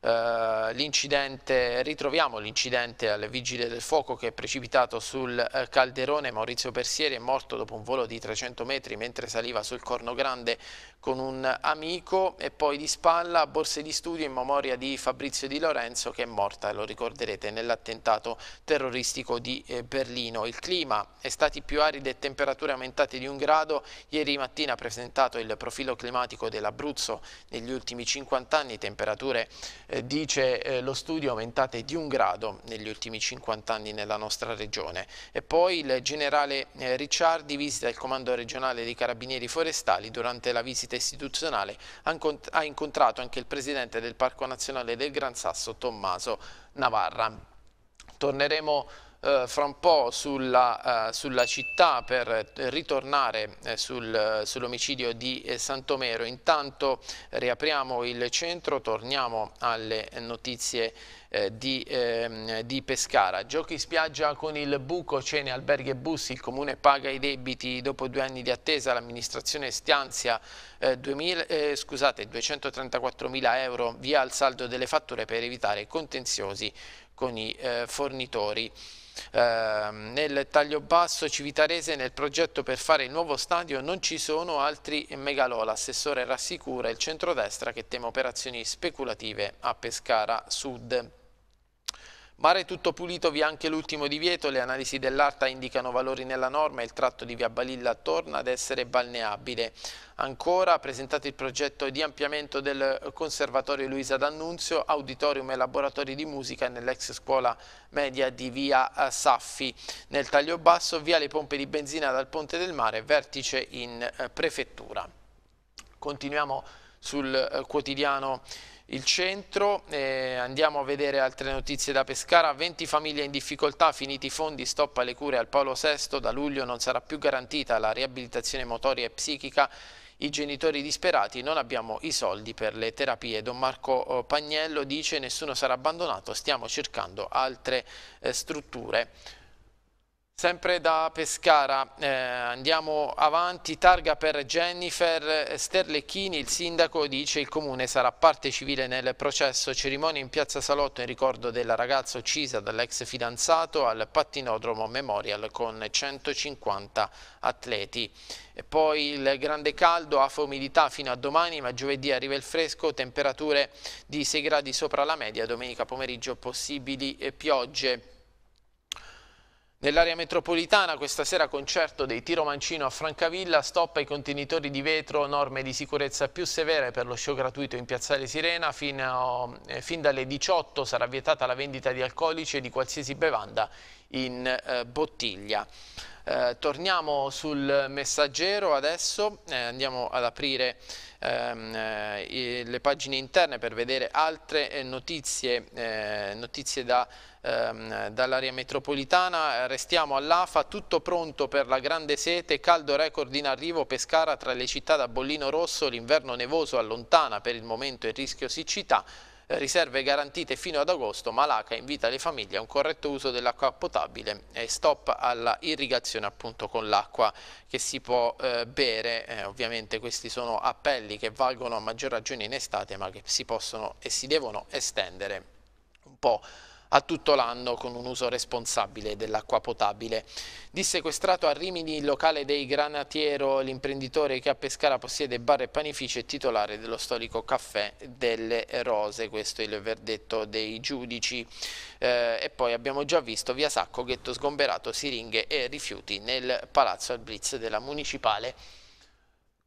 eh, l'incidente, ritroviamo l'incidente alle vigile del fuoco che è precipitato sul eh, calderone. Maurizio Persieri è morto dopo un volo di 300 metri mentre saliva sul Corno Grande con un amico e poi di spalla borse di studio in memoria di Fabrizio Di Lorenzo che è morta, lo ricorderete, nell'attentato terroristico di eh, Berlino. Il clima, è estati più aride e temperature aumentate di un grado, ieri mattina ha presentato il profilo climatico dell'Abruzzo negli ultimi 50 anni, temperature, eh, dice eh, lo studio, aumentate di un grado negli ultimi 50 anni nella nostra regione. E poi il generale Ricciardi visita il comando regionale dei carabinieri forestali durante la visita visita istituzionale ha incontrato anche il presidente del Parco Nazionale del Gran Sasso, Tommaso Navarra. Torneremo eh, fra un po' sulla, eh, sulla città per eh, ritornare sul, sull'omicidio di eh, Santomero. Intanto riapriamo il centro, torniamo alle eh, notizie eh, di, ehm, di, Pescara. Giochi spiaggia con il buco, cene, alberghi e bus, il comune paga i debiti dopo due anni di attesa, l'amministrazione stanzia eh, 2000, eh, 234 mila euro via al saldo delle fatture per evitare contenziosi con i eh, fornitori. Eh, nel taglio basso civitarese nel progetto per fare il nuovo stadio non ci sono altri megalò. L'assessore rassicura il centrodestra che teme operazioni speculative a Pescara Sud. Mare tutto pulito vi è anche l'ultimo divieto, le analisi dell'ARTA indicano valori nella norma e il tratto di via Balilla torna ad essere balneabile. Ancora presentato il progetto di ampliamento del Conservatorio Luisa D'Annunzio, auditorium e laboratori di musica nell'ex scuola media di via eh, Saffi. Nel taglio basso via le pompe di benzina dal Ponte del Mare, vertice in eh, prefettura. Continuiamo sul eh, quotidiano il centro. Eh, andiamo a vedere altre notizie da Pescara. 20 famiglie in difficoltà, finiti i fondi, stoppa le cure al Paolo VI. Da luglio non sarà più garantita la riabilitazione motoria e psichica. I genitori disperati, non abbiamo i soldi per le terapie. Don Marco eh, Pagnello dice nessuno sarà abbandonato, stiamo cercando altre eh, strutture. Sempre da Pescara eh, andiamo avanti, targa per Jennifer Sterlecchini, il sindaco dice il comune sarà parte civile nel processo, cerimonia in piazza Salotto in ricordo della ragazza uccisa dall'ex fidanzato al pattinodromo Memorial con 150 atleti. E poi il grande caldo, afa umidità fino a domani, ma giovedì arriva il fresco, temperature di 6 gradi sopra la media, domenica pomeriggio possibili piogge. Nell'area metropolitana questa sera concerto dei Tiro Mancino a Francavilla, stop ai contenitori di vetro, norme di sicurezza più severe per lo show gratuito in Piazzale Sirena, fin, a, eh, fin dalle 18 sarà vietata la vendita di alcolici e di qualsiasi bevanda in eh, bottiglia. Eh, torniamo sul messaggero adesso, eh, andiamo ad aprire ehm, eh, le pagine interne per vedere altre notizie, notizie da ehm, dall'area metropolitana, restiamo all'AFA, tutto pronto per la grande sete, caldo record in arrivo, Pescara tra le città da bollino rosso, l'inverno nevoso allontana per il momento il rischio siccità, riserve garantite fino ad agosto, Malaca invita le famiglie a un corretto uso dell'acqua potabile e stop alla irrigazione appunto con l'acqua che si può eh, bere. Eh, ovviamente questi sono appelli che valgono a maggior ragione in estate ma che si possono e si devono estendere un po' a tutto l'anno con un uso responsabile dell'acqua potabile. Dissequestrato a Rimini il locale dei Granatiero, l'imprenditore che a Pescara possiede bar e panificio e titolare dello storico caffè delle Rose, questo è il verdetto dei giudici. Eh, e poi abbiamo già visto via Sacco, ghetto sgomberato, siringhe e rifiuti nel palazzo al blitz della municipale.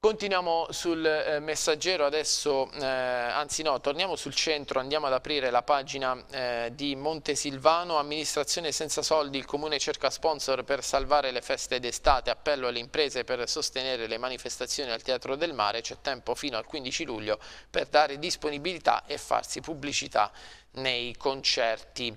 Continuiamo sul eh, messaggero adesso, eh, anzi no, torniamo sul centro, andiamo ad aprire la pagina eh, di Montesilvano, amministrazione senza soldi, il comune cerca sponsor per salvare le feste d'estate, appello alle imprese per sostenere le manifestazioni al Teatro del Mare, c'è tempo fino al 15 luglio per dare disponibilità e farsi pubblicità nei concerti.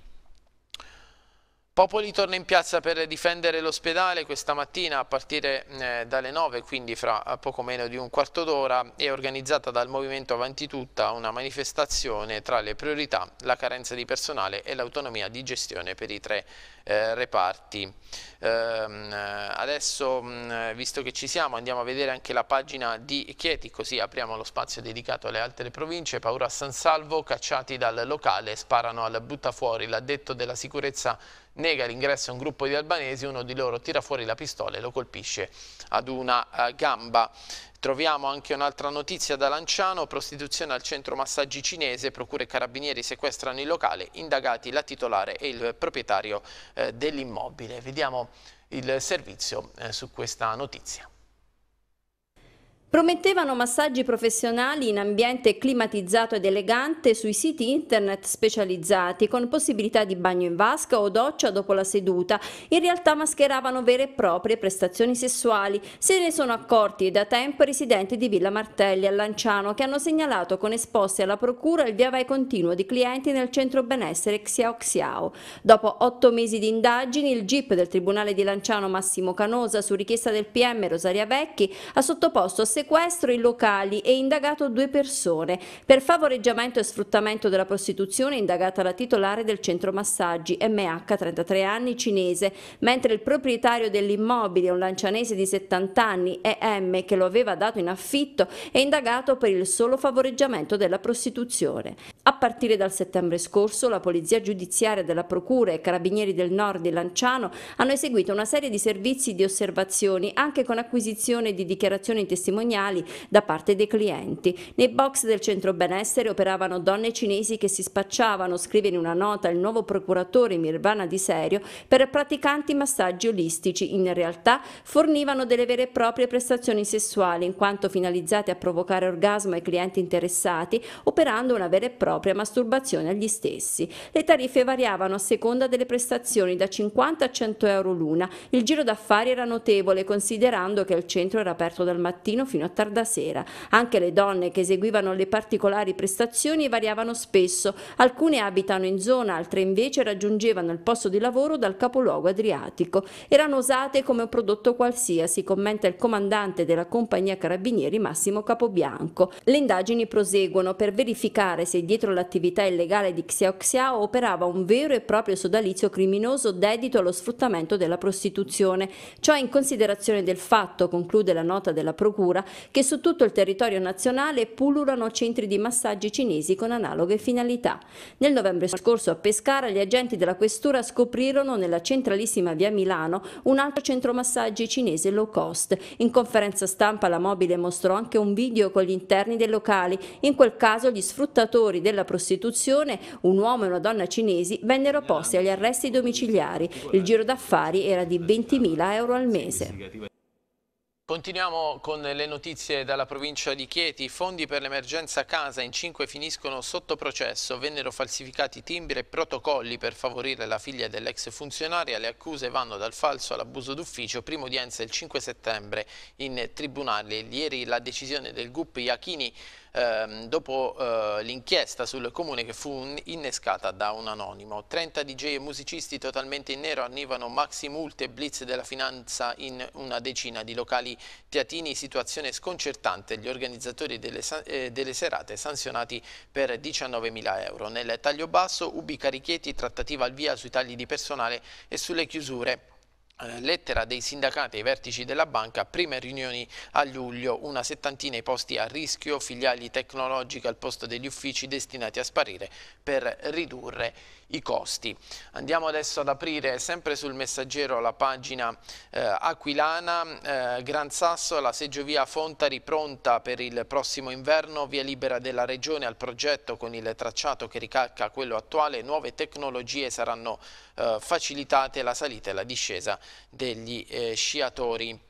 Popoli torna in piazza per difendere l'ospedale questa mattina a partire eh, dalle 9, quindi fra poco meno di un quarto d'ora, è organizzata dal Movimento Avanti Tutta una manifestazione tra le priorità, la carenza di personale e l'autonomia di gestione per i tre eh, reparti. Ehm, adesso, visto che ci siamo, andiamo a vedere anche la pagina di Chieti, così apriamo lo spazio dedicato alle altre province. Paura a San Salvo, cacciati dal locale, sparano al buttafuori. L'addetto della sicurezza nega l'ingresso a un gruppo di albanesi, uno di loro tira fuori la pistola e lo colpisce ad una eh, gamba. Troviamo anche un'altra notizia da Lanciano, prostituzione al centro massaggi cinese, procure e carabinieri sequestrano il locale, indagati la titolare e il proprietario eh, dell'immobile. Vediamo il servizio eh, su questa notizia. Promettevano massaggi professionali in ambiente climatizzato ed elegante sui siti internet specializzati con possibilità di bagno in vasca o doccia dopo la seduta. In realtà mascheravano vere e proprie prestazioni sessuali. Se ne sono accorti da tempo i residenti di Villa Martelli a Lanciano che hanno segnalato con esposti alla procura il via vai continuo di clienti nel centro benessere Xiao Xiao. Dopo otto mesi di indagini il GIP del Tribunale di Lanciano Massimo Canosa su richiesta del PM Rosaria Vecchi ha sottoposto a sequestro in locali e indagato due persone. Per favoreggiamento e sfruttamento della prostituzione è indagata la titolare del centro massaggi, MH, 33 anni, cinese, mentre il proprietario dell'immobile, un lancianese di 70 anni, EM, che lo aveva dato in affitto, è indagato per il solo favoreggiamento della prostituzione. A partire dal settembre scorso, la Polizia Giudiziaria della Procura e i Carabinieri del Nord di Lanciano hanno eseguito una serie di servizi di osservazioni, anche con acquisizione di dichiarazioni testimoniali patrimoniali da parte dei clienti. Nei box del centro benessere operavano donne cinesi che si spacciavano, scrive in una nota il nuovo procuratore Mirvana Di Serio, per praticanti massaggi olistici. In realtà fornivano delle vere e proprie prestazioni sessuali, in quanto finalizzate a provocare orgasmo ai clienti interessati, operando una vera e propria masturbazione agli stessi. Le tariffe variavano a seconda delle prestazioni da 50 a 100 euro l'una. Il giro d'affari era notevole, considerando che il centro era aperto dal mattino fino fino a tarda sera. Anche le donne che eseguivano le particolari prestazioni variavano spesso, alcune abitano in zona, altre invece raggiungevano il posto di lavoro dal capoluogo adriatico. Erano usate come un prodotto qualsiasi, commenta il comandante della compagnia carabinieri Massimo Capobianco. Le indagini proseguono per verificare se dietro l'attività illegale di Xiao Xiao operava un vero e proprio sodalizio criminoso dedito allo sfruttamento della prostituzione. Ciò in considerazione del fatto, conclude la nota della Procura, che su tutto il territorio nazionale pullulano centri di massaggi cinesi con analoghe finalità. Nel novembre scorso a Pescara gli agenti della questura scoprirono nella centralissima via Milano un altro centro massaggi cinese low cost. In conferenza stampa la mobile mostrò anche un video con gli interni dei locali. In quel caso gli sfruttatori della prostituzione, un uomo e una donna cinesi, vennero posti agli arresti domiciliari. Il giro d'affari era di 20.000 euro al mese. Continuiamo con le notizie dalla provincia di Chieti. I fondi per l'emergenza casa in cinque finiscono sotto processo. Vennero falsificati timbri e protocolli per favorire la figlia dell'ex funzionaria. Le accuse vanno dal falso all'abuso d'ufficio. Prima udienza il 5 settembre in tribunale. Ieri la decisione del GUP Iachini ehm, dopo eh, l'inchiesta sul comune che fu innescata da un anonimo. 30 DJ e musicisti totalmente in nero annivano maxi multe e blitz della finanza in una decina di locali teatini, situazione sconcertante. Gli organizzatori delle, eh, delle serate sanzionati per 19.000 euro. Nel taglio basso, Ubi Carichieti, trattativa al via sui tagli di personale e sulle chiusure eh, lettera dei sindacati ai vertici della banca, prime riunioni a luglio, una settantina i posti a rischio, filiali tecnologiche al posto degli uffici destinati a sparire per ridurre i costi. Andiamo adesso ad aprire sempre sul messaggero la pagina eh, aquilana, eh, Gran Sasso, la seggiovia Fontari pronta per il prossimo inverno, via libera della regione al progetto con il tracciato che ricalca quello attuale, nuove tecnologie saranno eh, facilitate la salita e la discesa degli eh, sciatori.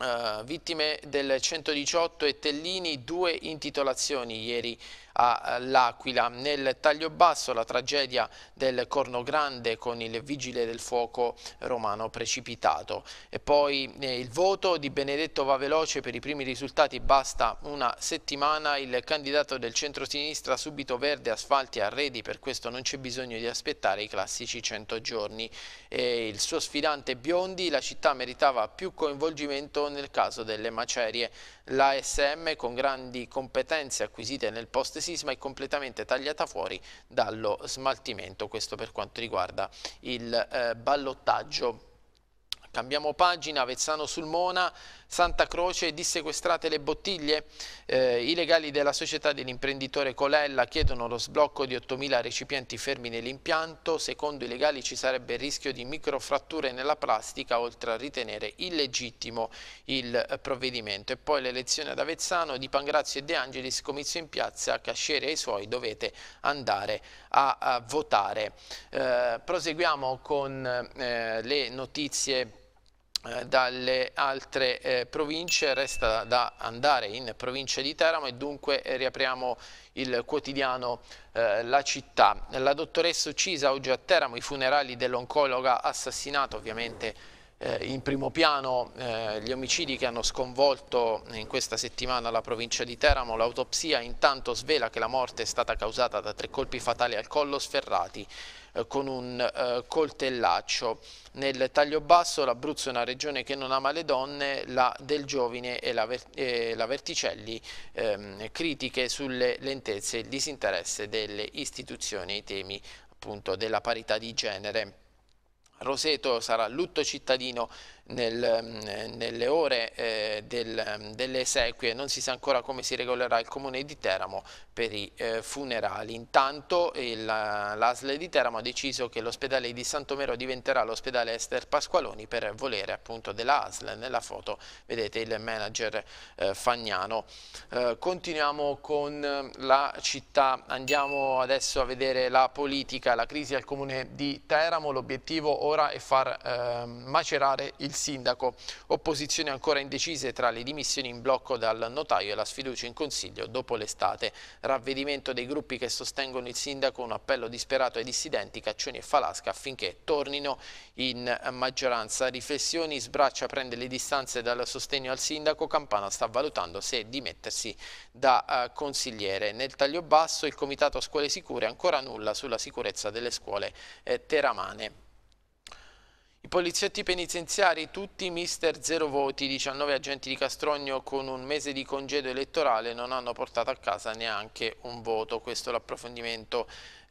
Uh, vittime del 118 e Tellini, due intitolazioni ieri all'Aquila. Nel taglio basso la tragedia del Corno Grande con il vigile del fuoco romano precipitato. E poi eh, il voto di Benedetto va veloce per i primi risultati, basta una settimana, il candidato del centro-sinistra subito verde, asfalti e arredi, per questo non c'è bisogno di aspettare i classici 100 giorni. E il suo sfidante Biondi, la città meritava più coinvolgimento nel caso delle macerie l'ASM con grandi competenze acquisite nel post sisma è completamente tagliata fuori dallo smaltimento, questo per quanto riguarda il eh, ballottaggio. Cambiamo pagina, Vezzano sul Mona, Santa Croce dissequestrate le bottiglie. Eh, I legali della società dell'imprenditore Colella chiedono lo sblocco di 8.000 recipienti fermi nell'impianto. Secondo i legali ci sarebbe il rischio di microfratture nella plastica, oltre a ritenere illegittimo il provvedimento. E poi l'elezione ad Avezzano di Pangrazio e De Angelis, comizio in piazza, Casciere e suoi dovete andare a, a votare. Eh, proseguiamo con eh, le notizie eh, dalle altre eh, province, resta da andare in provincia di Teramo e dunque eh, riapriamo il quotidiano eh, La Città. La dottoressa uccisa oggi a Teramo, i funerali dell'oncologa assassinato ovviamente eh, in primo piano eh, gli omicidi che hanno sconvolto in questa settimana la provincia di Teramo. L'autopsia intanto svela che la morte è stata causata da tre colpi fatali al collo sferrati eh, con un eh, coltellaccio. Nel taglio basso l'Abruzzo è una regione che non ama le donne, la del Giovine e la, Ver e la Verticelli ehm, critiche sulle lentezze e il disinteresse delle istituzioni ai temi appunto della parità di genere. Roseto sarà lutto cittadino nel, mm, nelle ore eh, del, mm, delle esequie, non si sa ancora come si regolerà il comune di Teramo per i eh, funerali. Intanto l'ASL di Teramo ha deciso che l'ospedale di Santomero diventerà l'ospedale Ester Pasqualoni per volere appunto della ASL. Nella foto vedete il manager eh, Fagnano. Eh, continuiamo con la città, andiamo adesso a vedere la politica, la crisi al comune di Teramo. L'obiettivo ora è far ehm, macerare il sindaco. Opposizioni ancora indecise tra le dimissioni in blocco dal notaio e la sfiducia in consiglio dopo l'estate. Ravvedimento dei gruppi che sostengono il sindaco, un appello disperato ai dissidenti, Caccioni e Falasca affinché tornino in maggioranza. Riflessioni, Sbraccia prende le distanze dal sostegno al sindaco, Campana sta valutando se dimettersi da eh, consigliere. Nel taglio basso il Comitato Scuole Sicure ancora nulla sulla sicurezza delle scuole eh, teramane. I poliziotti penitenziari, tutti mister zero voti, 19 agenti di Castrogno con un mese di congedo elettorale non hanno portato a casa neanche un voto. Questo è l'approfondimento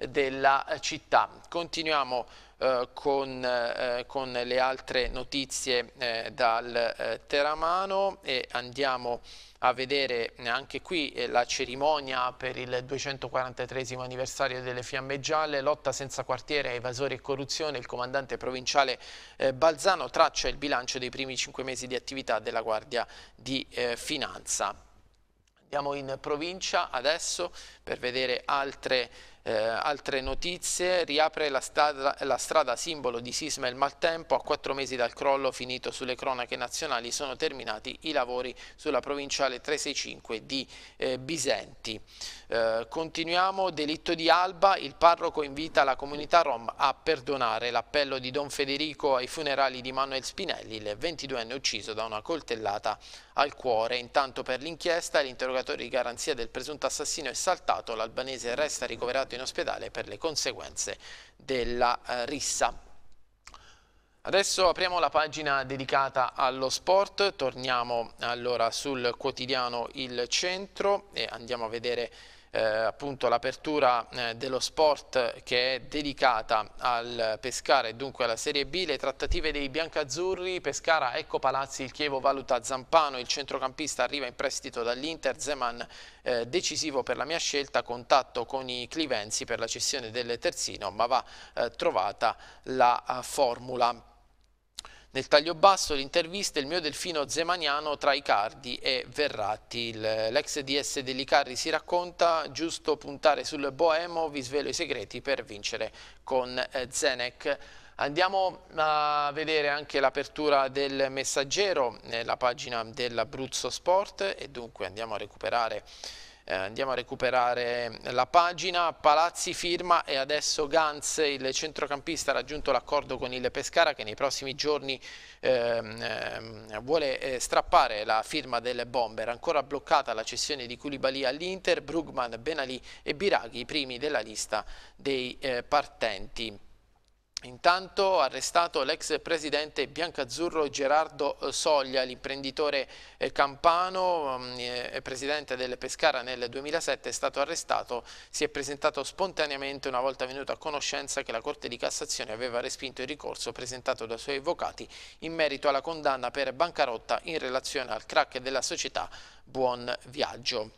della città. Continuiamo eh, con, eh, con, le altre notizie eh, dal Teramano e andiamo a vedere anche qui la cerimonia per il 243 anniversario delle Fiamme Gialle, lotta senza quartiere, evasori e corruzione, il comandante provinciale eh, Balzano traccia il bilancio dei primi cinque mesi di attività della Guardia di eh, Finanza. Andiamo in provincia adesso per vedere altre eh, altre notizie, riapre la strada, la strada simbolo di sisma e il maltempo, a quattro mesi dal crollo finito sulle cronache nazionali sono terminati i lavori sulla provinciale 365 di eh, Bisenti. Eh, continuiamo, delitto di Alba, il parroco invita la comunità rom a perdonare l'appello di Don Federico ai funerali di Manuel Spinelli, il 22enne ucciso da una coltellata al cuore. Intanto per l'inchiesta l'interrogatorio di garanzia del presunto assassino è saltato, l'albanese resta ricoverato in ospedale per le conseguenze della eh, rissa. Adesso apriamo la pagina dedicata allo sport, torniamo allora sul quotidiano Il Centro e andiamo a vedere eh, appunto l'apertura eh, dello sport che è dedicata al pescare e dunque alla Serie B, le trattative dei biancazzurri, Pescara, Ecco Palazzi, il Chievo valuta Zampano, il centrocampista arriva in prestito dall'Inter, Zeman eh, decisivo per la mia scelta, contatto con i Clivenzi per la cessione del terzino, ma va eh, trovata la eh, formula nel taglio basso l'intervista il mio delfino zemaniano tra Icardi e Verratti. L'ex DS dell'Icardi si racconta, giusto puntare sul Boemo, vi svelo i segreti per vincere con eh, Zenec. Andiamo a vedere anche l'apertura del messaggero nella pagina dell'Abruzzo Sport e dunque andiamo a recuperare eh, andiamo a recuperare la pagina, Palazzi firma e adesso Ganz, il centrocampista, ha raggiunto l'accordo con il Pescara che nei prossimi giorni ehm, ehm vuole eh, strappare la firma del Bomber, ancora bloccata la cessione di Koulibaly all'Inter, Brugman, Benali e Biraghi, i primi della lista dei eh, partenti. Intanto arrestato l'ex presidente biancazzurro Gerardo eh, Soglia, l'imprenditore eh, campano, mm, eh, presidente del Pescara nel 2007, è stato arrestato, si è presentato spontaneamente una volta venuto a conoscenza che la Corte di Cassazione aveva respinto il ricorso presentato dai suoi avvocati in merito alla condanna per bancarotta in relazione al crack della società Buon Viaggio.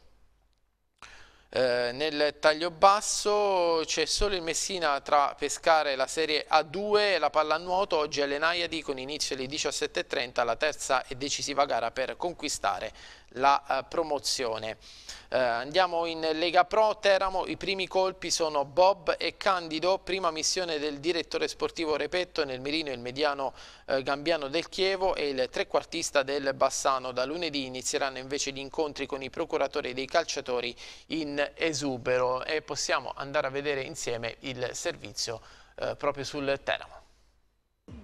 Eh, nel taglio basso c'è solo il Messina tra pescare la Serie A2 e la pallanuoto oggi alle Naiadi con inizio alle 17.30 la terza e decisiva gara per conquistare la eh, promozione. Eh, andiamo in Lega Pro Teramo, i primi colpi sono Bob e Candido, prima missione del direttore sportivo Repetto nel mirino il mediano eh, gambiano del Chievo e il trequartista del Bassano. Da lunedì inizieranno invece gli incontri con i procuratori dei calciatori in esubero e possiamo andare a vedere insieme il servizio eh, proprio sul Teramo.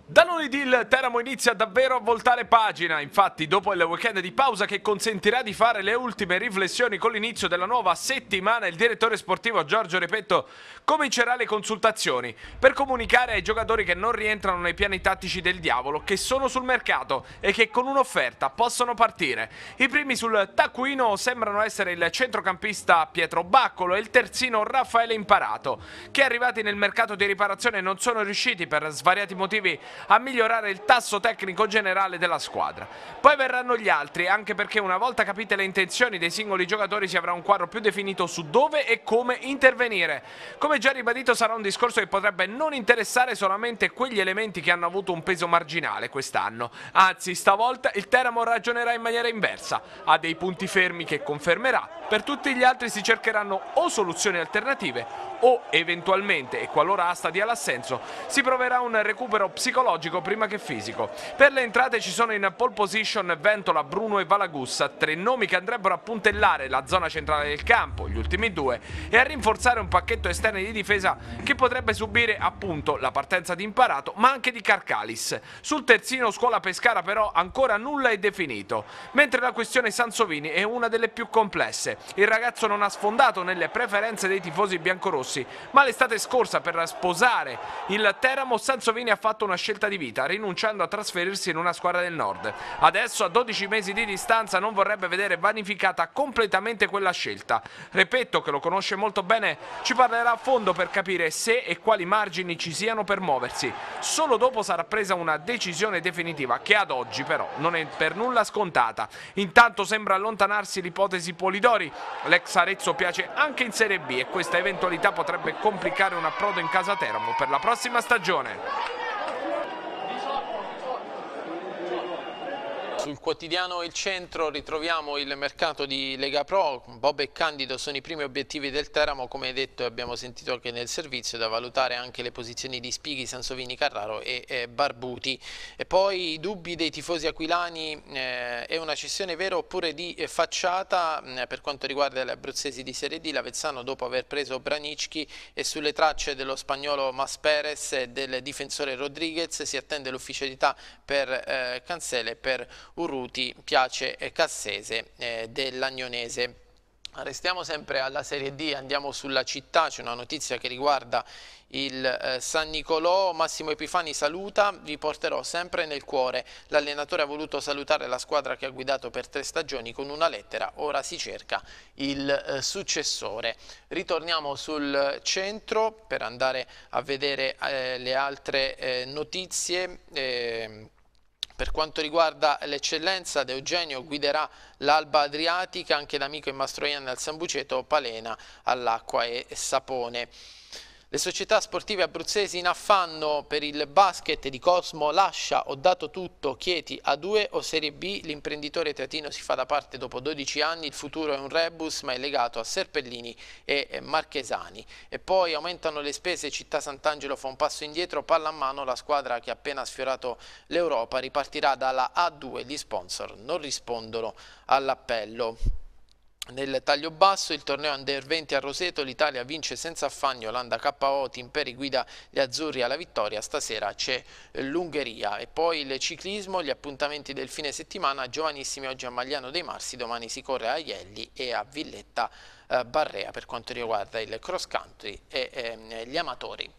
Da lunedì il Teramo inizia davvero a voltare pagina, infatti dopo il weekend di pausa che consentirà di fare le ultime riflessioni con l'inizio della nuova settimana, il direttore sportivo Giorgio Repetto comincerà le consultazioni per comunicare ai giocatori che non rientrano nei piani tattici del diavolo, che sono sul mercato e che con un'offerta possono partire. I primi sul taccuino sembrano essere il centrocampista Pietro Baccolo e il terzino Raffaele Imparato, che arrivati nel mercato di riparazione non sono riusciti per svariati motivi a migliorare il tasso tecnico generale della squadra. Poi verranno gli altri, anche perché una volta capite le intenzioni dei singoli giocatori si avrà un quadro più definito su dove e come intervenire. Come già ribadito sarà un discorso che potrebbe non interessare solamente quegli elementi che hanno avuto un peso marginale quest'anno. Anzi, stavolta il Teramo ragionerà in maniera inversa. Ha dei punti fermi che confermerà. Per tutti gli altri si cercheranno o soluzioni alternative o eventualmente, e qualora Asta dia l'assenso, si proverà un recupero psicologico prima che fisico. Per le entrate ci sono in pole position Ventola, Bruno e Valagussa, tre nomi che andrebbero a puntellare la zona centrale del campo, gli ultimi due, e a rinforzare un pacchetto esterno di difesa che potrebbe subire appunto la partenza di Imparato, ma anche di Carcalis. Sul terzino scuola Pescara però ancora nulla è definito, mentre la questione Sansovini è una delle più complesse. Il ragazzo non ha sfondato nelle preferenze dei tifosi biancorossi rossi, ma l'estate scorsa per sposare il Teramo Sansovini ha fatto una scelta di vita, rinunciando a trasferirsi in una squadra del nord. Adesso a 12 mesi di distanza non vorrebbe vedere vanificata completamente quella scelta. Repetto, che lo conosce molto bene, ci parlerà a fondo per capire se e quali margini ci siano per muoversi. Solo dopo sarà presa una decisione definitiva, che ad oggi però non è per nulla scontata. Intanto sembra allontanarsi l'ipotesi Polidori, l'ex Arezzo piace anche in Serie B e questa eventualità potrebbe complicare un approdo in casa Teramo per la prossima stagione. Sul quotidiano Il Centro ritroviamo il mercato di Lega Pro, Bob e Candido sono i primi obiettivi del Teramo, come detto abbiamo sentito anche nel servizio, da valutare anche le posizioni di Spighi, Sansovini, Carraro e, e eh, Barbuti. E poi i dubbi dei tifosi aquilani, eh, è una cessione vera oppure di eh, facciata eh, per quanto riguarda gli abruzzesi di Serie D, l'Avezzano dopo aver preso Branicchi e sulle tracce dello spagnolo Mas Perez e del difensore Rodriguez si attende l'ufficialità per eh, Cancele per Urruti, Piace e Cassese eh, dell'Agnonese. Restiamo sempre alla Serie D, andiamo sulla città, c'è una notizia che riguarda il eh, San Nicolò, Massimo Epifani saluta, vi porterò sempre nel cuore. L'allenatore ha voluto salutare la squadra che ha guidato per tre stagioni con una lettera, ora si cerca il eh, successore. Ritorniamo sul centro per andare a vedere eh, le altre eh, notizie ehm, per quanto riguarda l'eccellenza, De Eugenio guiderà l'Alba Adriatica, anche l'amico in Mastroianni al Sambuceto, Palena all'Acqua e Sapone. Le società sportive abruzzesi in affanno per il basket di Cosmo lascia ho dato tutto Chieti A2 o Serie B l'imprenditore teatino si fa da parte dopo 12 anni il futuro è un rebus ma è legato a Serpellini e eh, Marchesani e poi aumentano le spese Città Sant'Angelo fa un passo indietro Palla a mano la squadra che ha appena sfiorato l'Europa ripartirà dalla A2 gli sponsor non rispondono all'appello nel taglio basso il torneo Under 20 a Roseto, l'Italia vince senza affanni Olanda KO, Timperi guida gli azzurri alla vittoria, stasera c'è l'Ungheria e poi il ciclismo, gli appuntamenti del fine settimana, giovanissimi oggi a Magliano dei Marsi, domani si corre a Ielli e a Villetta eh, Barrea per quanto riguarda il cross country e ehm, gli amatori.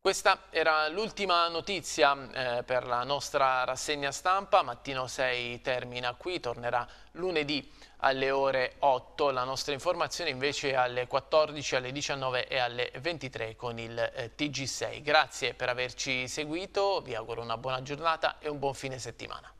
Questa era l'ultima notizia eh, per la nostra rassegna stampa, mattino 6 termina qui, tornerà lunedì alle ore 8, la nostra informazione invece alle 14, alle 19 e alle 23 con il eh, TG6. Grazie per averci seguito, vi auguro una buona giornata e un buon fine settimana.